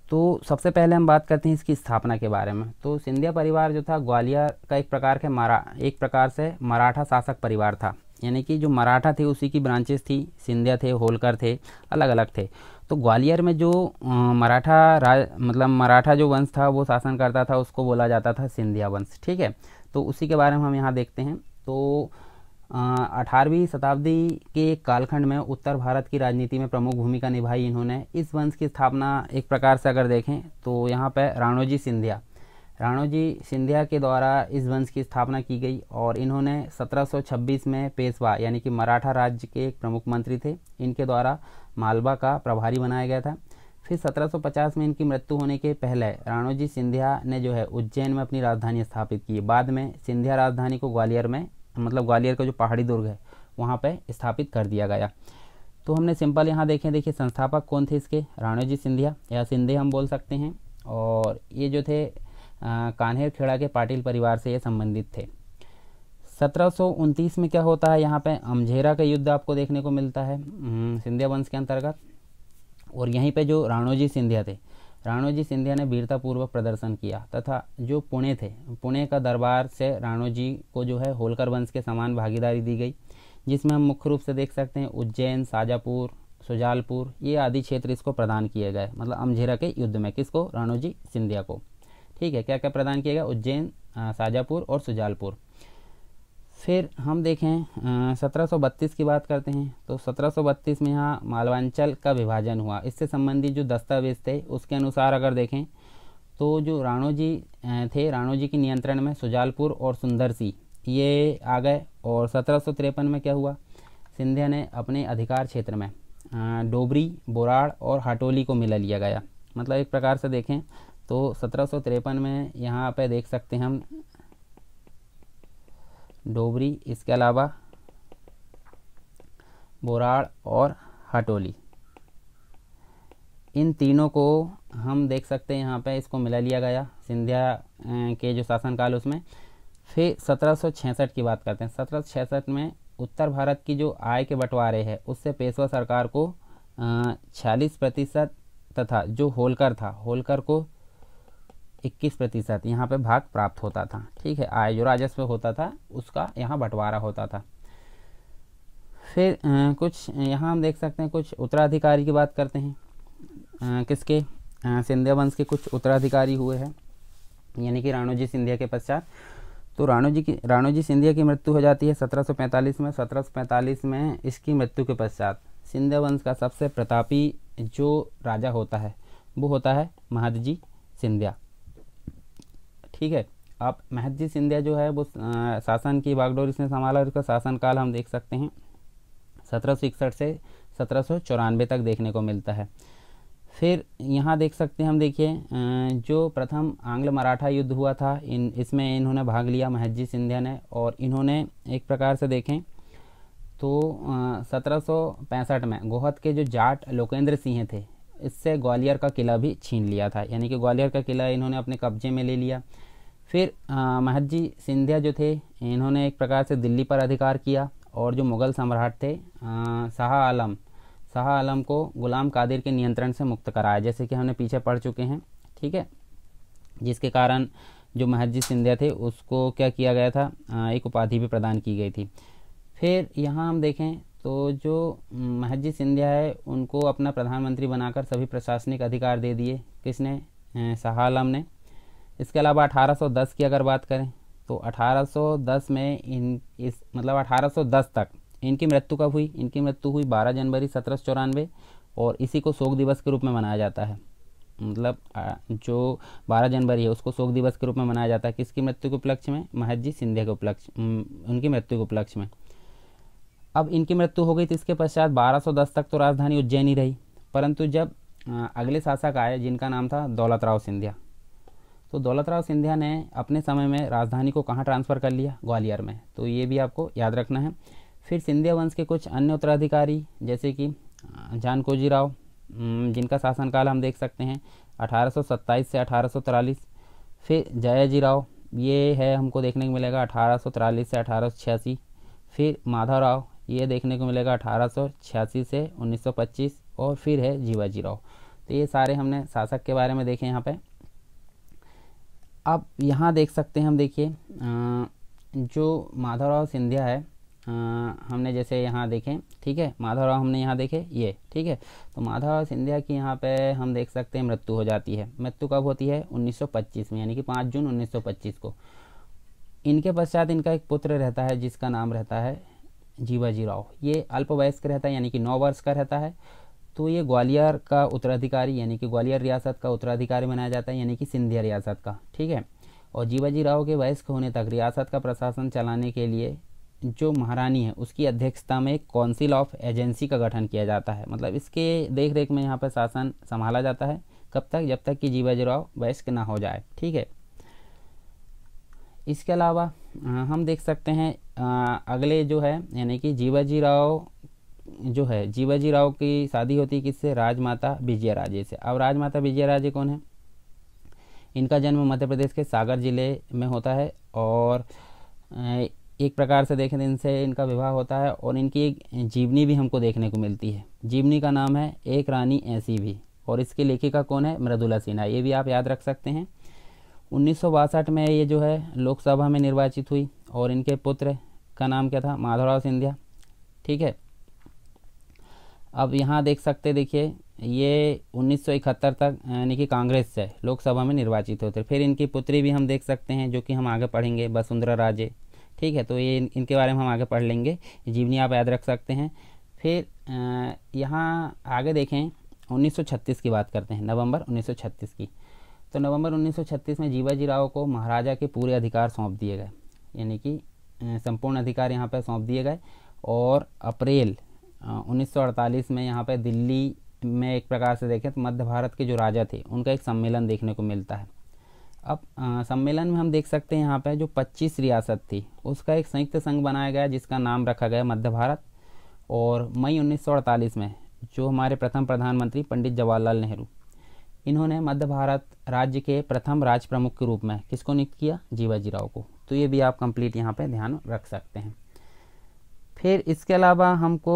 तो सबसे पहले हम बात करते हैं इसकी स्थापना के बारे में तो सिंधिया परिवार जो था ग्वालियर का एक प्रकार के मरा एक प्रकार से मराठा शासक परिवार था यानी कि जो मराठा थे उसी की ब्रांचेस थी सिंधिया थे होलकर थे अलग अलग थे तो ग्वालियर में जो मराठा राज मतलब मराठा जो वंश था वो शासन करता था उसको बोला जाता था सिंधिया वंश ठीक है तो उसी के बारे में हम यहाँ देखते हैं तो अठारहवीं शताब्दी के कालखंड में उत्तर भारत की राजनीति में प्रमुख भूमिका निभाई इन्होंने इस वंश की स्थापना एक प्रकार से अगर देखें तो यहाँ पर राणोजी सिंधिया राणोजी सिंधिया के द्वारा इस वंश की स्थापना की गई और इन्होंने 1726 में पेशवा यानी कि मराठा राज्य के एक प्रमुख मंत्री थे इनके द्वारा मालवा का प्रभारी बनाया गया था फिर 1750 में इनकी मृत्यु होने के पहले राणोजी सिंधिया ने जो है उज्जैन में अपनी राजधानी स्थापित की बाद में सिंधिया राजधानी को ग्वालियर में मतलब ग्वालियर का जो पहाड़ी दुर्ग है वहाँ पर स्थापित कर दिया गया तो हमने सिंपल यहाँ देखें देखिए संस्थापक कौन थे इसके राणोजी सिंधिया या सिंधे हम बोल सकते हैं और ये जो थे कान्हेर खेड़ा के पाटिल परिवार से ये संबंधित थे सत्रह में क्या होता है यहाँ पे अमझेरा का युद्ध आपको देखने को मिलता है हम्म, सिंधिया वंश के अंतर्गत और यहीं पे जो राणोजी सिंधिया थे राणोजी सिंधिया ने वीरतापूर्वक प्रदर्शन किया तथा जो पुणे थे पुणे का दरबार से राणोजी को जो है होलकर वंश के समान भागीदारी दी गई जिसमें हम मुख्य रूप से देख सकते हैं उज्जैन शाजापुर सुजालपुर ये आदि क्षेत्र इसको प्रदान किए गए मतलब अमझेरा के युद्ध में किसको राणोजी सिंधिया को ठीक है क्या क्या प्रदान किया गया उज्जैन शाजापुर और सुजालपुर फिर हम देखें सत्रह सौ बत्तीस की बात करते हैं तो सत्रह सौ बत्तीस में यहाँ मालवांचल का विभाजन हुआ इससे संबंधित जो दस्तावेज थे उसके अनुसार अगर देखें तो जो राणो जी थे राणो जी के नियंत्रण में सुजालपुर और सुंदर सी ये आ गए और सत्रह में क्या हुआ सिंधिया ने अपने अधिकार क्षेत्र में डोबरी बोराड़ और हाटोली को मिला लिया गया मतलब एक प्रकार से देखें तो सत्रह में यहाँ पे देख सकते हैं हम डोबरी इसके अलावा बोराड़ और हटोली इन तीनों को हम देख सकते हैं यहाँ पे इसको मिला लिया गया सिंधिया के जो शासनकाल उसमें फिर सत्रह की बात करते हैं सत्रह में उत्तर भारत की जो आय के बंटवारे है उससे पेशवा सरकार को छियालीस प्रतिशत तथा जो होलकर था होलकर को इक्कीस प्रतिशत यहाँ पर भाग प्राप्त होता था ठीक है आय जो राजस्व होता था उसका यहाँ बंटवारा होता था फिर आ, कुछ यहाँ हम देख सकते हैं कुछ उत्तराधिकारी की बात करते हैं आ, किसके सिंधिया वंश के कुछ उत्तराधिकारी हुए हैं यानी कि राणोजी सिंधिया के पश्चात तो राणोजी की राणोजी सिंधिया की मृत्यु हो जाती है 1745 में 1745 में इसकी मृत्यु के पश्चात सिंधिया वंश का सबसे प्रतापी जो राजा होता है वो होता है महदजी सिंधिया ठीक है आप महदजी सिंधिया जो है वो शासन की बागडोर इसने संभाला और इसका शासनकाल हम देख सकते हैं सत्रह से सत्रह तक देखने को मिलता है फिर यहाँ देख सकते हैं हम देखिए जो प्रथम आंग्ल मराठा युद्ध हुआ था इन इसमें इन्होंने भाग लिया महजी सिंधिया ने और इन्होंने एक प्रकार से देखें तो सत्रह में गोहद के जो जाट लोकेंद्र सिंह थे इससे ग्वालियर का किला भी छीन लिया था यानी कि ग्वालियर का किला इन्होंने अपने कब्जे में ले लिया फिर महद सिंधिया जो थे इन्होंने एक प्रकार से दिल्ली पर अधिकार किया और जो मुग़ल सम्राट थे शाह आलम शाह आलम को गुलाम कादिर के नियंत्रण से मुक्त कराया जैसे कि हमने पीछे पढ़ चुके हैं ठीक है जिसके कारण जो महजी सिंधिया थे उसको क्या किया गया था एक उपाधि भी प्रदान की गई थी फिर यहाँ हम देखें तो जो महजी सिंधिया है उनको अपना प्रधानमंत्री बनाकर सभी प्रशासनिक अधिकार दे दिए किसने शाह आलम ने इसके अलावा 1810 की अगर बात करें तो 1810 में इन इस मतलब 1810 तक इनकी मृत्यु कब हुई इनकी मृत्यु हुई 12 जनवरी सत्रह और इसी को शोक दिवस के रूप में मनाया जाता है मतलब जो 12 जनवरी है उसको शोक दिवस के रूप में मनाया जाता है किसकी मृत्यु के उपलक्ष्य में महद जी सिंधिया के उपलक्ष्य उनकी मृत्यु के उपलक्ष्य में अब इनकी मृत्यु हो गई तो इसके पश्चात 1210 तक तो राजधानी उज्जैन ही रही परंतु जब अगले शासक आए जिनका नाम था दौलत राव सिंधिया तो दौलतराव सिंधिया ने अपने समय में राजधानी को कहाँ ट्रांसफ़र कर लिया ग्वालियर में तो ये भी आपको याद रखना है फिर सिंधिया वंश के कुछ अन्य उत्तराधिकारी जैसे कि जानकोजी राव जिनका शासनकाल हम देख सकते हैं 1827 से अठारह फिर जयाजी राव ये है हमको देखने को मिलेगा अठारह से अठारह फिर माधव राव ये देखने को मिलेगा अठारह से 1925 और फिर है जीवाजी राव तो ये सारे हमने शासक के बारे में देखे यहाँ पे अब यहाँ देख सकते हैं हम देखिए जो माधवराव सिंधिया है आ, हमने जैसे यहाँ देखें ठीक है माधवराव हमने यहाँ देखे ये ठीक है तो माधवराव सिंधिया की यहाँ पे हम देख सकते हैं मृत्यु हो जाती है मृत्यु कब होती है 1925 में यानी कि 5 जून 1925 को इनके पश्चात इनका एक पुत्र रहता है जिसका नाम रहता है जीवाजी राव ये अल्पवयस्क रहता है यानी कि नौ वर्ष का रहता है तो ये ग्वालियर का उत्तराधिकारी यानी कि ग्वालियर रियासत का उत्तराधिकारी बनाया जाता है यानी कि सिंधिया रियासत का ठीक है और जीवाजी राव के वयस्क होने तक रियासत का प्रशासन चलाने के लिए जो महारानी है उसकी अध्यक्षता में काउंसिल ऑफ एजेंसी का गठन किया जाता है मतलब इसके देख रेख में यहाँ पर शासन संभाला जाता है कब तक जब तक कि जीवाजी राव वयस्क ना हो जाए ठीक है इसके अलावा हम देख सकते हैं अगले जो है यानी कि जीवाजी राव जो है जीवाजी राव की शादी होती है किससे राजमाता राजे से अब राजमाता राजे कौन है इनका जन्म मध्य प्रदेश के सागर जिले में होता है और एक प्रकार से देखें तो इनसे इनका विवाह होता है और इनकी एक जीवनी भी हमको देखने को मिलती है जीवनी का नाम है एक रानी ऐसी भी और इसके लेखिका कौन है मृदुला सिन्हा ये भी आप याद रख सकते हैं उन्नीस में ये जो है लोकसभा में निर्वाचित हुई और इनके पुत्र का नाम क्या था माधवराव सिंधिया ठीक है अब यहाँ देख सकते देखिए ये 1971 तक यानी कि कांग्रेस से लोकसभा में निर्वाचित होते फिर इनकी पुत्री भी हम देख सकते हैं जो कि हम आगे पढ़ेंगे वसुंधरा राजे ठीक है तो ये इन, इनके बारे में हम आगे पढ़ लेंगे जीवनी आप याद रख सकते हैं फिर यहाँ आगे देखें 1936 की बात करते हैं नवंबर 1936 की तो नवंबर 1936 में जीवाजी राव को महाराजा के पूरे अधिकार सौंप दिए गए यानी कि संपूर्ण अधिकार यहाँ पर सौंप दिए गए और अप्रैल 1948 में यहाँ पर दिल्ली में एक प्रकार से देखें तो मध्य भारत के जो राजा थे उनका एक सम्मेलन देखने को मिलता है अब आ, सम्मेलन में हम देख सकते हैं यहाँ पर जो 25 रियासत थी उसका एक संयुक्त संघ बनाया गया जिसका नाम रखा गया मध्य भारत और मई 1948 में जो हमारे प्रथम प्रधानमंत्री पंडित जवाहरलाल नेहरू इन्होंने मध्य भारत राज्य के प्रथम राज प्रमुख के रूप में किसको नियुक्त किया जीवाजी राव को तो ये भी आप कंप्लीट यहाँ पर ध्यान रख सकते हैं फिर इसके अलावा हमको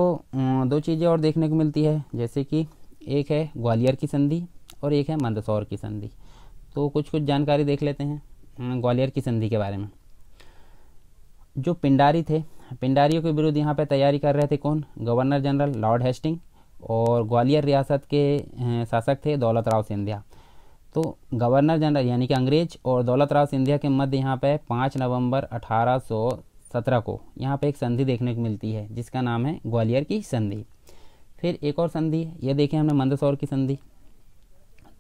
दो चीज़ें और देखने को मिलती है जैसे कि एक है ग्वालियर की संधि और एक है मंदसौर की संधि तो कुछ कुछ जानकारी देख लेते हैं ग्वालियर की संधि के बारे में जो पिंडारी थे पिंडारियों के विरुद्ध यहाँ पर तैयारी कर रहे थे कौन गवर्नर जनरल लॉर्ड हेस्टिंग और ग्वालियर रियासत के शासक थे दौलत राव सिंधिया तो गवर्नर जनरल यानी कि अंग्रेज और दौलत राव सिंधिया के मध्य यहाँ पे पाँच नवंबर अठारह सत्रह को यहाँ पे एक संधि देखने को मिलती है जिसका नाम है ग्वालियर की संधि फिर एक और संधि यह देखें हमने मंदसौर की संधि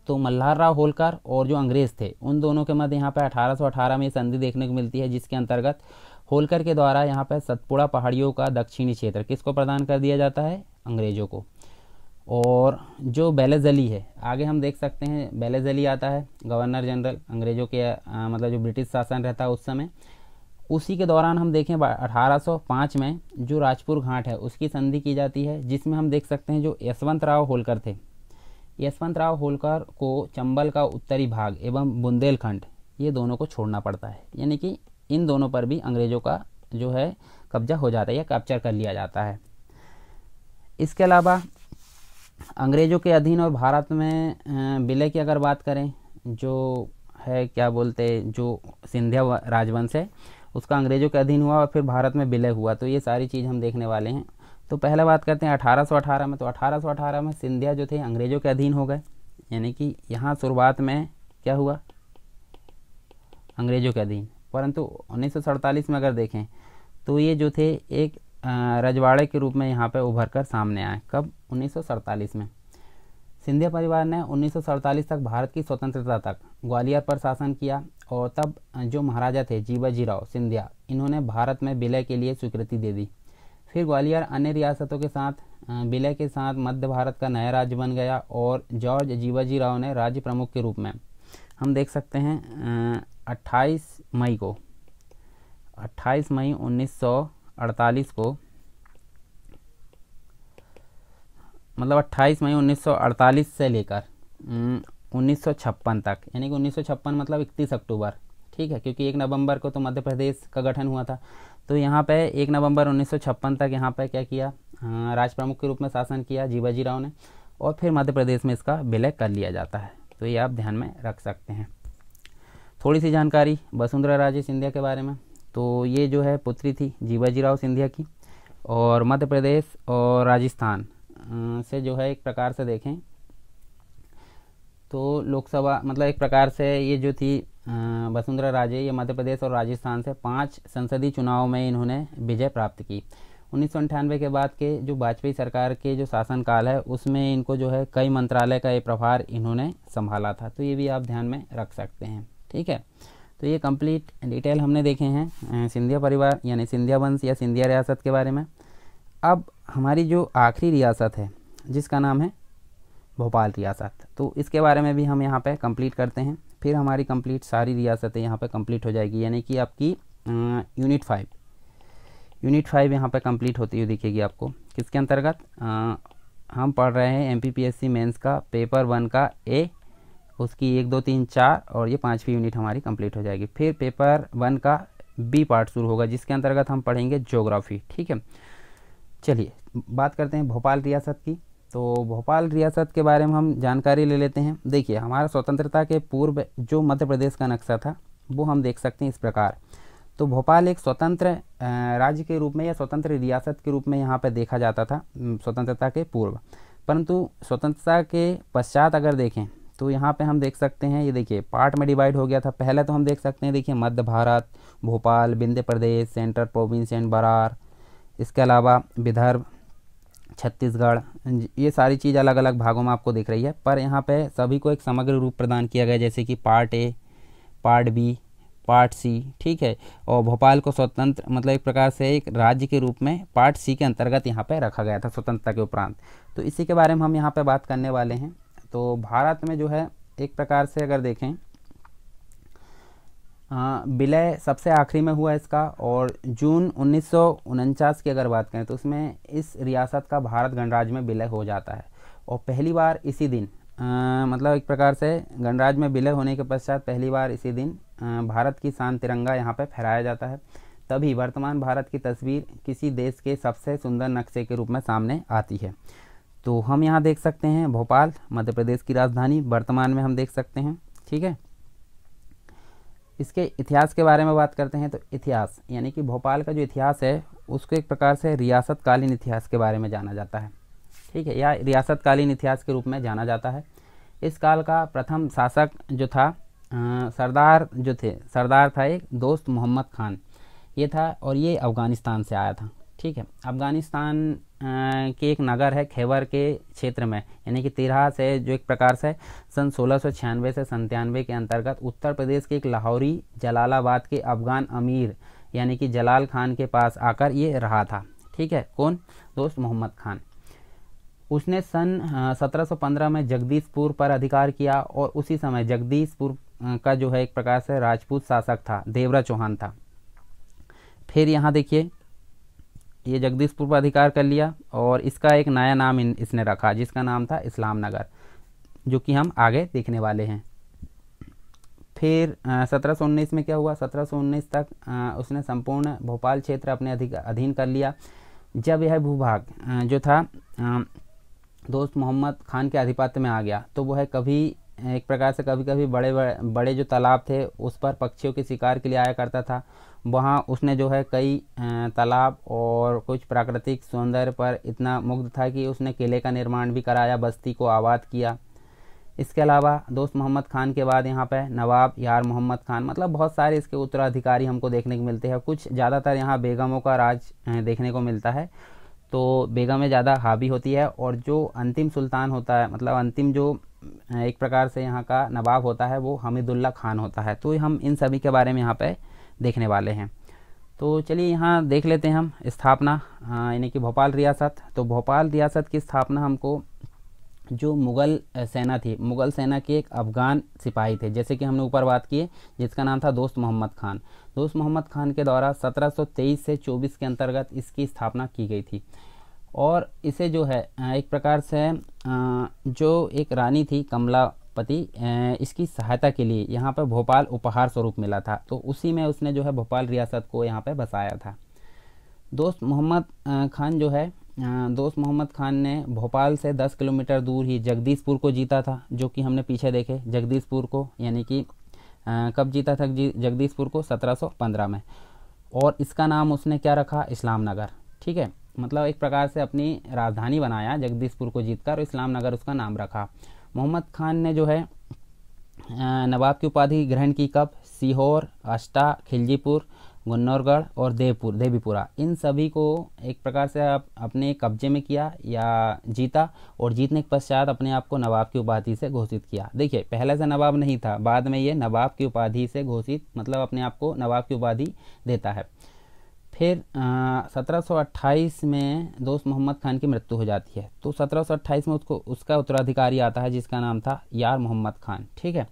तो मल्हार राव होलकर और जो अंग्रेज़ थे उन दोनों के मध्य यहाँ पर 1818 में संधि देखने को मिलती है जिसके अंतर्गत होलकर के द्वारा यहाँ पर सतपुड़ा पहाड़ियों का दक्षिणी क्षेत्र किसको प्रदान कर दिया जाता है अंग्रेज़ों को और जो बैलेजली है आगे हम देख सकते हैं बैलेजली आता है गवर्नर जनरल अंग्रेज़ों के आ, मतलब जो ब्रिटिश शासन रहता है उस समय उसी के दौरान हम देखें 1805 में जो राजपुर घाट है उसकी संधि की जाती है जिसमें हम देख सकते हैं जो यशवंत राव होलकर थे यशवंत राव होलकर को चंबल का उत्तरी भाग एवं बुंदेलखंड ये दोनों को छोड़ना पड़ता है यानी कि इन दोनों पर भी अंग्रेज़ों का जो है कब्जा हो जाता है या कैप्चर कर लिया जाता है इसके अलावा अंग्रेज़ों के अधीन और भारत में विलय की अगर बात करें जो है क्या बोलते जो सिंधिया राजवंश है उसका अंग्रेज़ों के अधीन हुआ और फिर भारत में विलय हुआ तो ये सारी चीज़ हम देखने वाले हैं तो पहला बात करते हैं अठारह में तो अठारह में सिंधिया जो थे अंग्रेज़ों के अधीन हो गए यानी कि यहाँ शुरुआत में क्या हुआ अंग्रेज़ों के अधीन परंतु 1947 में अगर देखें तो ये जो थे एक रजवाड़े के रूप में यहाँ पर उभर कर सामने आए कब 1947 में सिंधिया परिवार ने 1947 तक भारत की स्वतंत्रता तक ग्वालियर पर शासन किया और तब जो महाराजा थे जीवाजी राव सिंधिया इन्होंने भारत में विलय के लिए स्वीकृति दे दी फिर ग्वालियर अन्य रियासतों के साथ विलय के साथ मध्य भारत का नया राज्य बन गया और जॉर्ज जीवाजी राव ने राज्य प्रमुख के रूप में हम देख सकते हैं 28 मई को 28 मई 1948 को मतलब 28 मई 1948 से लेकर उन्नीस तक यानी कि उन्नीस मतलब इकतीस अक्टूबर ठीक है क्योंकि एक नवंबर को तो मध्य प्रदेश का गठन हुआ था तो यहाँ पे एक नवंबर उन्नीस तक यहाँ पे क्या किया राज प्रमुख के रूप में शासन किया जीवाजी राव ने और फिर मध्य प्रदेश में इसका विलय कर लिया जाता है तो ये आप ध्यान में रख सकते हैं थोड़ी सी जानकारी वसुंधरा राजे सिंधिया के बारे में तो ये जो है पुत्री थी जीवाजी राव सिंधिया की और मध्य प्रदेश और राजस्थान से जो है एक प्रकार से देखें तो लोकसभा मतलब एक प्रकार से ये जो थी वसुंधरा राजे ये मध्य प्रदेश और राजस्थान से पांच संसदीय चुनाव में इन्होंने विजय प्राप्त की उन्नीस के बाद के जो वाजपेयी सरकार के जो शासनकाल है उसमें इनको जो है कई मंत्रालय का ये प्रभार इन्होंने संभाला था तो ये भी आप ध्यान में रख सकते हैं ठीक है तो ये कंप्लीट डिटेल हमने देखे हैं सिंधिया परिवार यानी सिंधिया वंश या सिंधिया रियासत के बारे में अब हमारी जो आखिरी रियासत है जिसका नाम है भोपाल रियासत तो इसके बारे में भी हम यहाँ पे कंप्लीट करते हैं फिर हमारी कंप्लीट सारी रियासतें यहाँ पे कंप्लीट हो जाएगी यानी कि आपकी यूनिट फाइव यूनिट फाइव यहाँ पे कंप्लीट होती हुई दिखेगी आपको किसके अंतर्गत हम पढ़ रहे हैं M P P S C mains का पेपर वन का ए उसकी एक दो तीन चार और ये पाँचवीं यूनिट हमारी कंप्लीट हो जाएगी फिर पेपर वन का बी पार्ट शुरू होगा जिसके अंतर्गत हम पढ़ेंगे जोग्राफी ठीक है चलिए बात करते हैं भोपाल रियासत की तो भोपाल रियासत के बारे में हम जानकारी ले लेते हैं देखिए हमारा स्वतंत्रता के पूर्व जो मध्य प्रदेश का नक्शा था वो हम देख सकते हैं इस प्रकार तो भोपाल एक स्वतंत्र राज्य के रूप में या स्वतंत्र रियासत के रूप में यहाँ पर देखा जाता था स्वतंत्रता के पूर्व परंतु स्वतंत्रता के पश्चात अगर देखें तो यहाँ पे हम देख सकते हैं ये देखिए पार्ट में डिवाइड हो गया था पहले तो हम देख सकते हैं देखिए Madhya Bharat Bhopal Vindhya Pradesh central province and Berar इसके अलावा विदर्भ छत्तीसगढ़ ये सारी चीज़ अलग अलग भागों में आपको दिख रही है पर यहाँ पे सभी को एक समग्र रूप प्रदान किया गया जैसे कि part A part B part C ठीक है और भोपाल को स्वतंत्र मतलब एक प्रकार से एक राज्य के रूप में पार्ट सी के अंतर्गत यहाँ पे रखा गया था स्वतंत्रता के उपरांत तो इसी के बारे में हम यहाँ पर बात करने वाले हैं तो भारत में जो है एक प्रकार से अगर देखें हाँ, विलय सबसे आखिरी में हुआ इसका और जून उन्नीस की अगर बात करें तो उसमें इस रियासत का भारत गणराज्य में विलय हो जाता है और पहली बार इसी दिन आ, मतलब एक प्रकार से गणराज्य में विलय होने के पश्चात पहली बार इसी दिन आ, भारत की शान तिरंगा यहाँ पर फहराया जाता है तभी वर्तमान भारत की तस्वीर किसी देश के सबसे सुंदर नक्शे के रूप में सामने आती है तो हम यहाँ देख सकते हैं भोपाल मध्य प्रदेश की राजधानी वर्तमान में हम देख सकते हैं ठीक है इसके इतिहास के बारे में बात करते हैं तो इतिहास यानी कि भोपाल का जो इतिहास है उसको एक प्रकार से रियासतकालीन इतिहास के बारे में जाना जाता है ठीक है या रियासतकालीन इतिहास के रूप में जाना जाता है इस काल का प्रथम शासक जो था सरदार जो थे सरदार था एक दोस्त मोहम्मद खान ये था और ये अफ़गानिस्तान से आया था ठीक है अफ़गानिस्तान के एक नगर है खेवर के क्षेत्र में यानी कि तिरहा से जो एक प्रकार से सन सोलह से संतानवे के अंतर्गत उत्तर प्रदेश के एक लाहौरी जलालाबाद के अफगान अमीर यानी कि जलाल खान के पास आकर ये रहा था ठीक है कौन दोस्त मोहम्मद खान उसने सन 1715 में जगदीशपुर पर अधिकार किया और उसी समय जगदीशपुर का जो है एक प्रकार से राजपूत शासक था देवरा चौहान था फिर यहाँ देखिए ये जगदीशपुर पर अधिकार कर लिया और इसका एक नया नाम इन, इसने रखा जिसका नाम था इस्लाम नगर जो कि हम आगे देखने वाले हैं फिर सत्रह में क्या हुआ सत्रह तक आ, उसने संपूर्ण भोपाल क्षेत्र अपने अधीन कर लिया जब यह भूभाग जो था आ, दोस्त मोहम्मद खान के अधिपत्य में आ गया तो वह कभी एक प्रकार से कभी कभी बड़े बड़े जो तालाब थे उस पर पक्षियों के शिकार के लिए आया करता था वहाँ उसने जो है कई तालाब और कुछ प्राकृतिक सौंदर्य पर इतना मुग्ध था कि उसने किले का निर्माण भी कराया बस्ती को आबाद किया इसके अलावा दोस्त मोहम्मद खान के बाद यहाँ पर नवाब यार मोहम्मद खान मतलब बहुत सारे इसके उत्तराधिकारी हमको देखने को मिलते हैं कुछ ज़्यादातर यहाँ बेगमों का राज देखने को मिलता है तो बेगमें ज़्यादा हावी होती है और जो अंतिम सुल्तान होता है मतलब अंतिम जो एक प्रकार से यहाँ का नवाब होता है वो हमीदुल्ला खान होता है तो हम इन सभी के बारे में यहाँ पर देखने वाले हैं तो चलिए यहाँ देख लेते हैं हम स्थापना यानी कि भोपाल रियासत तो भोपाल रियासत की स्थापना हमको जो मुग़ल सेना थी मुग़ल सेना के एक अफ़गान सिपाही थे जैसे कि हमने ऊपर बात किए जिसका नाम था दोस्त मोहम्मद खान दोस्त मोहम्मद खान के द्वारा 1723 से 24 के अंतर्गत इसकी स्थापना की गई थी और इसे जो है एक प्रकार से जो एक रानी थी कमला राष्ट्रपति इसकी सहायता के लिए यहाँ पर भोपाल उपहार स्वरूप मिला था तो उसी में उसने जो है भोपाल रियासत को यहाँ पर बसाया था दोस्त मोहम्मद खान जो है दोस्त मोहम्मद खान ने भोपाल से 10 किलोमीटर दूर ही जगदीशपुर को जीता था जो कि हमने पीछे देखे जगदीशपुर को यानी कि कब जीता था जगदीशपुर को 1715 में और इसका नाम उसने क्या रखा इस्लाम नगर ठीक है मतलब एक प्रकार से अपनी राजधानी बनाया जगदीशपुर को जीतकर और इस्लाम नगर उसका नाम रखा मोहम्मद खान ने जो है नवाब की उपाधि ग्रहण की कब सीहोर आष्टा खिलजीपुर गुन्नौरगढ़ और देवपुर देवीपुरा इन सभी को एक प्रकार से आप अपने कब्जे में किया या जीता और जीतने के पश्चात अपने आप को नवाब की उपाधि से घोषित किया देखिए पहले से नवाब नहीं था बाद में ये नवाब की उपाधि से घोषित मतलब अपने आप को नवाब की उपाधि देता है फिर सत्रह में दोस्त मोहम्मद खान की मृत्यु हो जाती है तो सत्रह में उसको उसका उत्तराधिकारी आता है जिसका नाम था यार मोहम्मद खान ठीक है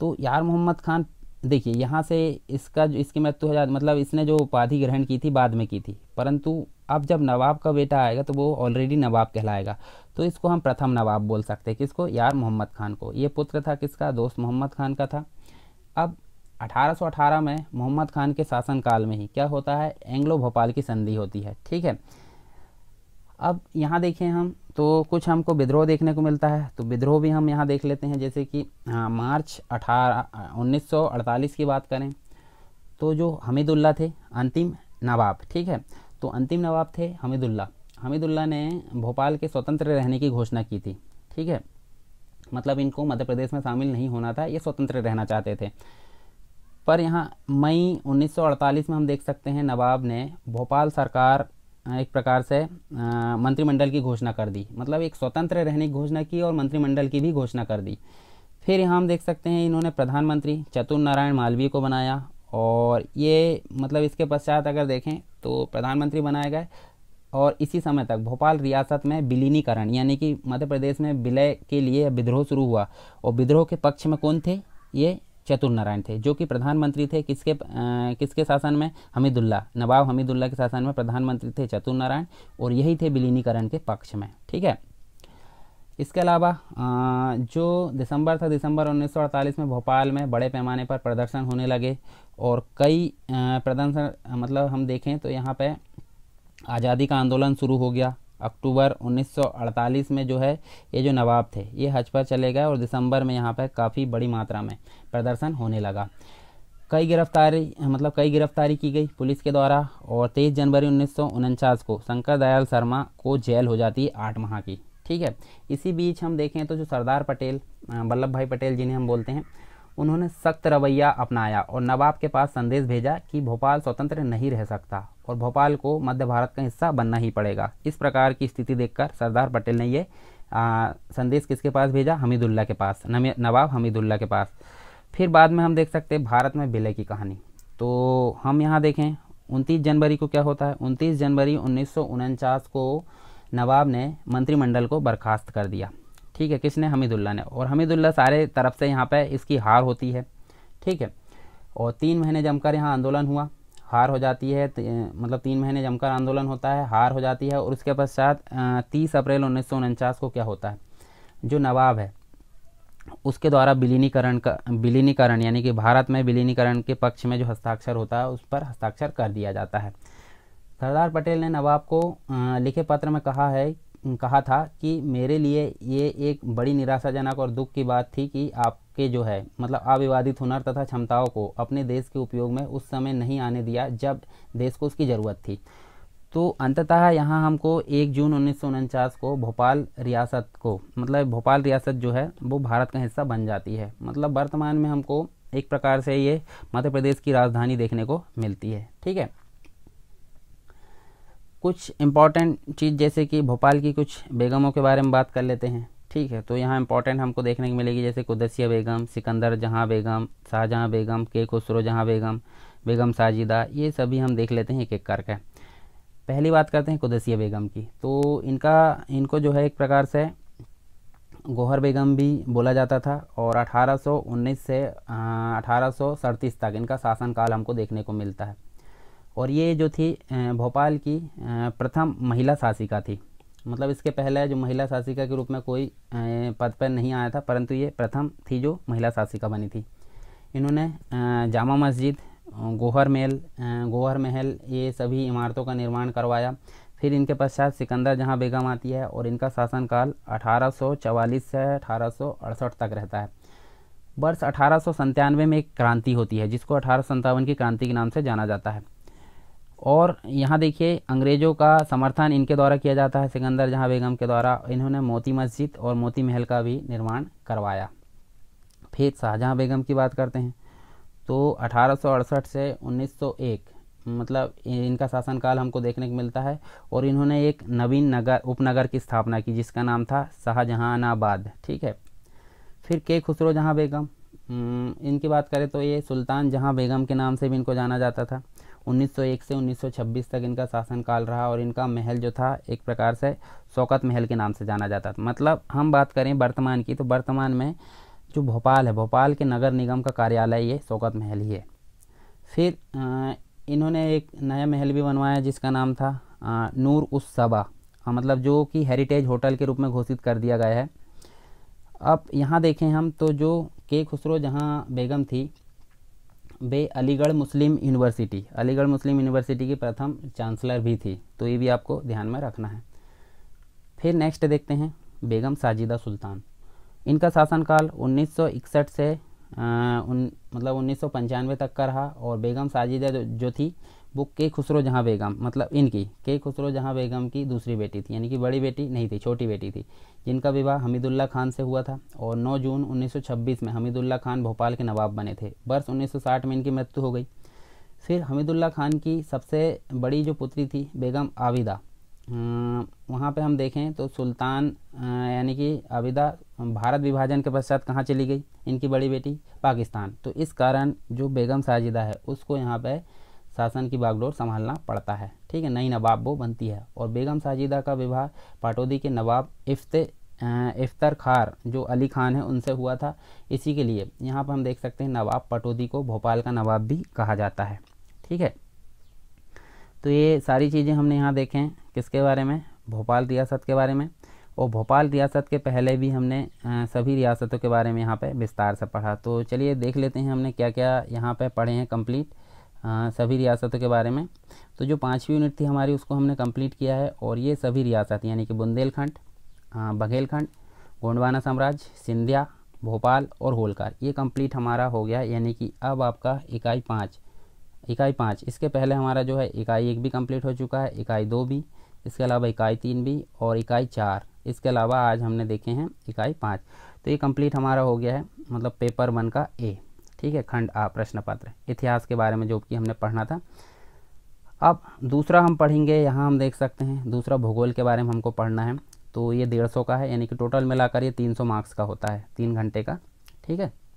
तो यार मोहम्मद खान देखिए यहाँ से इसका जो इसकी मृत्यु हो जाती मतलब इसने जो उपाधि ग्रहण की थी बाद में की थी परंतु अब जब नवाब का बेटा आएगा तो वो ऑलरेडी नवाब कहलाएगा तो इसको हम प्रथम नवाब बोल सकते हैं किसको यार मोहम्मद खान को ये पुत्र था किसका दोस्त मोहम्मद खान का था अब 1818 में मोहम्मद खान के शासनकाल में ही क्या होता है एंग्लो भोपाल की संधि होती है ठीक है अब यहाँ देखें हम तो कुछ हमको विद्रोह देखने को मिलता है तो विद्रोह भी हम यहाँ देख लेते हैं जैसे कि हाँ मार्च अठारह उन्नीस की बात करें तो जो हमीदुल्ला थे अंतिम नवाब ठीक है तो अंतिम नवाब थे हमीदुल्ला हमीदुल्ला ने भोपाल के स्वतंत्र रहने की घोषणा की थी ठीक है मतलब इनको मध्य प्रदेश में शामिल नहीं होना था ये स्वतंत्र रहना चाहते थे पर यहाँ मई 1948 में हम देख सकते हैं नवाब ने भोपाल सरकार एक प्रकार से मंत्रिमंडल की घोषणा कर दी मतलब एक स्वतंत्र रहने की घोषणा की और मंत्रिमंडल की भी घोषणा कर दी फिर यहाँ हम देख सकते हैं इन्होंने प्रधानमंत्री चतुर नारायण मालवीय को बनाया और ये मतलब इसके पश्चात अगर देखें तो प्रधानमंत्री बनाए गए और इसी समय तक भोपाल रियासत में विलीनीकरण यानी कि मध्य प्रदेश में विलय के लिए विद्रोह शुरू हुआ और विद्रोह के पक्ष में कौन थे ये चतुर नारायण थे जो कि प्रधानमंत्री थे किसके किसके शासन में हमीदुल्ला नवाब हमीदुल्ला के शासन में प्रधानमंत्री थे चतुर नारायण और यही थे विलीनीकरण के पक्ष में ठीक है इसके अलावा जो दिसंबर था दिसंबर 1948 में भोपाल में बड़े पैमाने पर प्रदर्शन होने लगे और कई प्रदर्शन मतलब हम देखें तो यहाँ पर आज़ादी का आंदोलन शुरू हो गया अक्टूबर 1948 में जो है ये जो नवाब थे ये हज पर चले गए और दिसंबर में यहाँ पर काफ़ी बड़ी मात्रा में प्रदर्शन होने लगा कई गिरफ्तारी मतलब कई गिरफ्तारी की गई पुलिस के द्वारा और 23 जनवरी उन्नीस को शंकर दयाल शर्मा को जेल हो जाती है आठ माह की ठीक है इसी बीच हम देखें तो जो सरदार पटेल वल्लभ भाई पटेल जिन्हें हम बोलते हैं उन्होंने सख्त रवैया अपनाया और नवाब के पास संदेश भेजा कि भोपाल स्वतंत्र नहीं रह सकता और भोपाल को मध्य भारत का हिस्सा बनना ही पड़ेगा इस प्रकार की स्थिति देखकर सरदार पटेल ने ये आ, संदेश किसके पास भेजा हमीदुल्ला के पास नवाब हमीदुल्ला के पास फिर बाद में हम देख सकते हैं भारत में विलय की कहानी तो हम यहाँ देखें उनतीस जनवरी को क्या होता है उनतीस जनवरी उन्नीस को नवाब ने मंत्रिमंडल को बर्खास्त कर दिया ठीक है किसने हमीदुल्ला ने और हमीदुल्ला सारे तरफ से यहाँ पर इसकी हार होती है ठीक है और तीन महीने जमकर यहाँ आंदोलन हुआ हार हो जाती है मतलब तीन महीने जमकर आंदोलन होता है हार हो जाती है और उसके पश्चात तीस अप्रैल उन्नीस को क्या होता है जो नवाब है उसके द्वारा विलीनीकरण का विलीनीकरण यानी कि भारत में विलीनीकरण के पक्ष में जो हस्ताक्षर होता है उस पर हस्ताक्षर कर दिया जाता है सरदार पटेल ने नवाब को लिखे पत्र में कहा है कहा था कि मेरे लिए ये एक बड़ी निराशाजनक और दुख की बात थी कि आप के जो है मतलब अविवादित हुनर तथा क्षमताओं को अपने देश के उपयोग में उस समय नहीं आने दिया जब देश को उसकी ज़रूरत थी तो अंततः यहाँ हमको एक जून उन्नीस को भोपाल रियासत को मतलब भोपाल रियासत जो है वो भारत का हिस्सा बन जाती है मतलब वर्तमान में हमको एक प्रकार से ये मध्य प्रदेश की राजधानी देखने को मिलती है ठीक है कुछ इम्पॉर्टेंट चीज़ जैसे कि भोपाल की कुछ बेगमों के बारे में बात कर लेते हैं ठीक है तो यहाँ इंपॉर्टेंट हमको देखने को मिलेगी जैसे कुदसिया बेगम सिकंदर जहाँ बेगम शाहजहाँ बेगम के खुसरो जहाँ बेगम बेगम साजिदा ये सभी हम देख लेते हैं एक एक करके पहली बात करते हैं कुदसिया बेगम की तो इनका इनको जो है एक प्रकार से गोहर बेगम भी बोला जाता था और 1819 से अठारह तक इनका शासनकाल हमको देखने को मिलता है और ये जो थी भोपाल की प्रथम महिला शासिका थी मतलब इसके पहले जो महिला शासिका के रूप में कोई पद पर नहीं आया था परंतु ये प्रथम थी जो महिला शासिका बनी थी इन्होंने जामा मस्जिद गोहर महल गोहर महल ये सभी इमारतों का निर्माण करवाया फिर इनके पश्चात सिकंदर जहाँ बेगम आती है और इनका शासनकाल 1844 से अठारह तक रहता है वर्ष अठारह में एक क्रांति होती है जिसको अठारह की क्रांति के नाम से जाना जाता है और यहाँ देखिए अंग्रेज़ों का समर्थन इनके द्वारा किया जाता है सिकंदर जहाँ बेगम के द्वारा इन्होंने मोती मस्जिद और मोती महल का भी निर्माण करवाया फिर शाहजहाँ बेगम की बात करते हैं तो अठारह से 1901 मतलब इनका शासनकाल हमको देखने को मिलता है और इन्होंने एक नवीन नगर उपनगर की स्थापना की जिसका नाम था शाहजहानाबाद ठीक है फिर के खुसरो जहाँ बेगम इनकी बात करें तो ये सुल्तान जहाँ बेगम के नाम से भी इनको जाना जाता था 1901 से 1926 तक इनका शासनकाल रहा और इनका महल जो था एक प्रकार से शौकत महल के नाम से जाना जाता था मतलब हम बात करें वर्तमान की तो वर्तमान में जो भोपाल है भोपाल के नगर निगम का कार्यालय ये शौकत महल ही है फिर इन्होंने एक नया महल भी बनवाया जिसका नाम था नूर उस सबा आ, हाँ, मतलब जो कि हेरिटेज होटल के रूप में घोषित कर दिया गया है अब यहाँ देखें हम तो जो के खुसरो जहाँ बेगम थी वे Aligarh Muslim University Aligarh Muslim University की प्रथम चांसलर भी थी तो ये भी आपको ध्यान में रखना है फिर नेक्स्ट देखते हैं बेगम साजिदा सुल्तान इनका शासनकाल 1961 से आ, उन मतलब उन्नीस तक का रहा और बेगम साजिदा जो, जो थी वो के खुसरो जहाँ बेगम मतलब इनकी के खुसरो जहाँ बेगम की दूसरी बेटी थी यानी कि बड़ी बेटी नहीं थी छोटी बेटी थी जिनका विवाह हमीदुल्ला खान से हुआ था और 9 जून 1926 में हमीदुल्ला खान भोपाल के नवाब बने थे वर्ष 1960 में इनकी मृत्यु हो गई फिर हमीदुल्ला खान की सबसे बड़ी जो पुत्री थी बेगम आबिदा हम्म, वहाँ पर हम देखें तो सुल्तान यानी कि आबिदा भारत विभाजन के पश्चात कहाँ चली गई इनकी बड़ी बेटी पाकिस्तान तो इस कारण जो बेगम साजिदा है उसको यहाँ पर शासन की बागडोर संभालना पड़ता है ठीक है नई नवाब वो बनती है और बेगम साजिदा का विवाह पाटोदी के नवाब इफ्ते इफ्तर खार जो अली खान है उनसे हुआ था इसी के लिए यहाँ पर हम देख सकते हैं नवाब पटोदी को भोपाल का नवाब भी कहा जाता है ठीक है तो ये सारी चीज़ें हमने यहाँ देखें किसके बारे में भोपाल रियासत के बारे में और भोपाल रियासत के पहले भी हमने सभी रियासतों के बारे में यहाँ पे विस्तार से पढ़ा तो चलिए देख लेते हैं हमने क्या क्या यहाँ पे पढ़े हैं कंप्लीट हाँ, सभी रियासतों के बारे में तो जो पाँचवीं यूनिट थी हमारी उसको हमने कंप्लीट किया है और ये सभी रियासत यानी कि बुंदेलखंड हाँ, बघेलखंड गोंडवाना साम्राज्य सिंधिया भोपाल और होलकार ये कंप्लीट हमारा हो गया यानी कि अब आपका इकाई पाँच इकाई पाँच इसके पहले हमारा जो है इकाई एक भी कंप्लीट हो चुका है इकाई दो भी इसके अलावा इकाई तीन भी और इकाई चार इसके अलावा आज हमने देखे हैं इकाई पाँच तो ये कंप्लीट हमारा हो गया है मतलब पेपर वन का ए ठीक है खंड आ प्रश्न पत्र इतिहास के बारे में जो कि हमने पढ़ना था अब दूसरा हम पढ़ेंगे यहाँ हम देख सकते हैं दूसरा भूगोल के बारे में हमको पढ़ना है तो ये डेढ़ सौ का है यानी कि टोटल मिलाकर ये तीन सौ मार्क्स का होता है तीन घंटे का ठीक है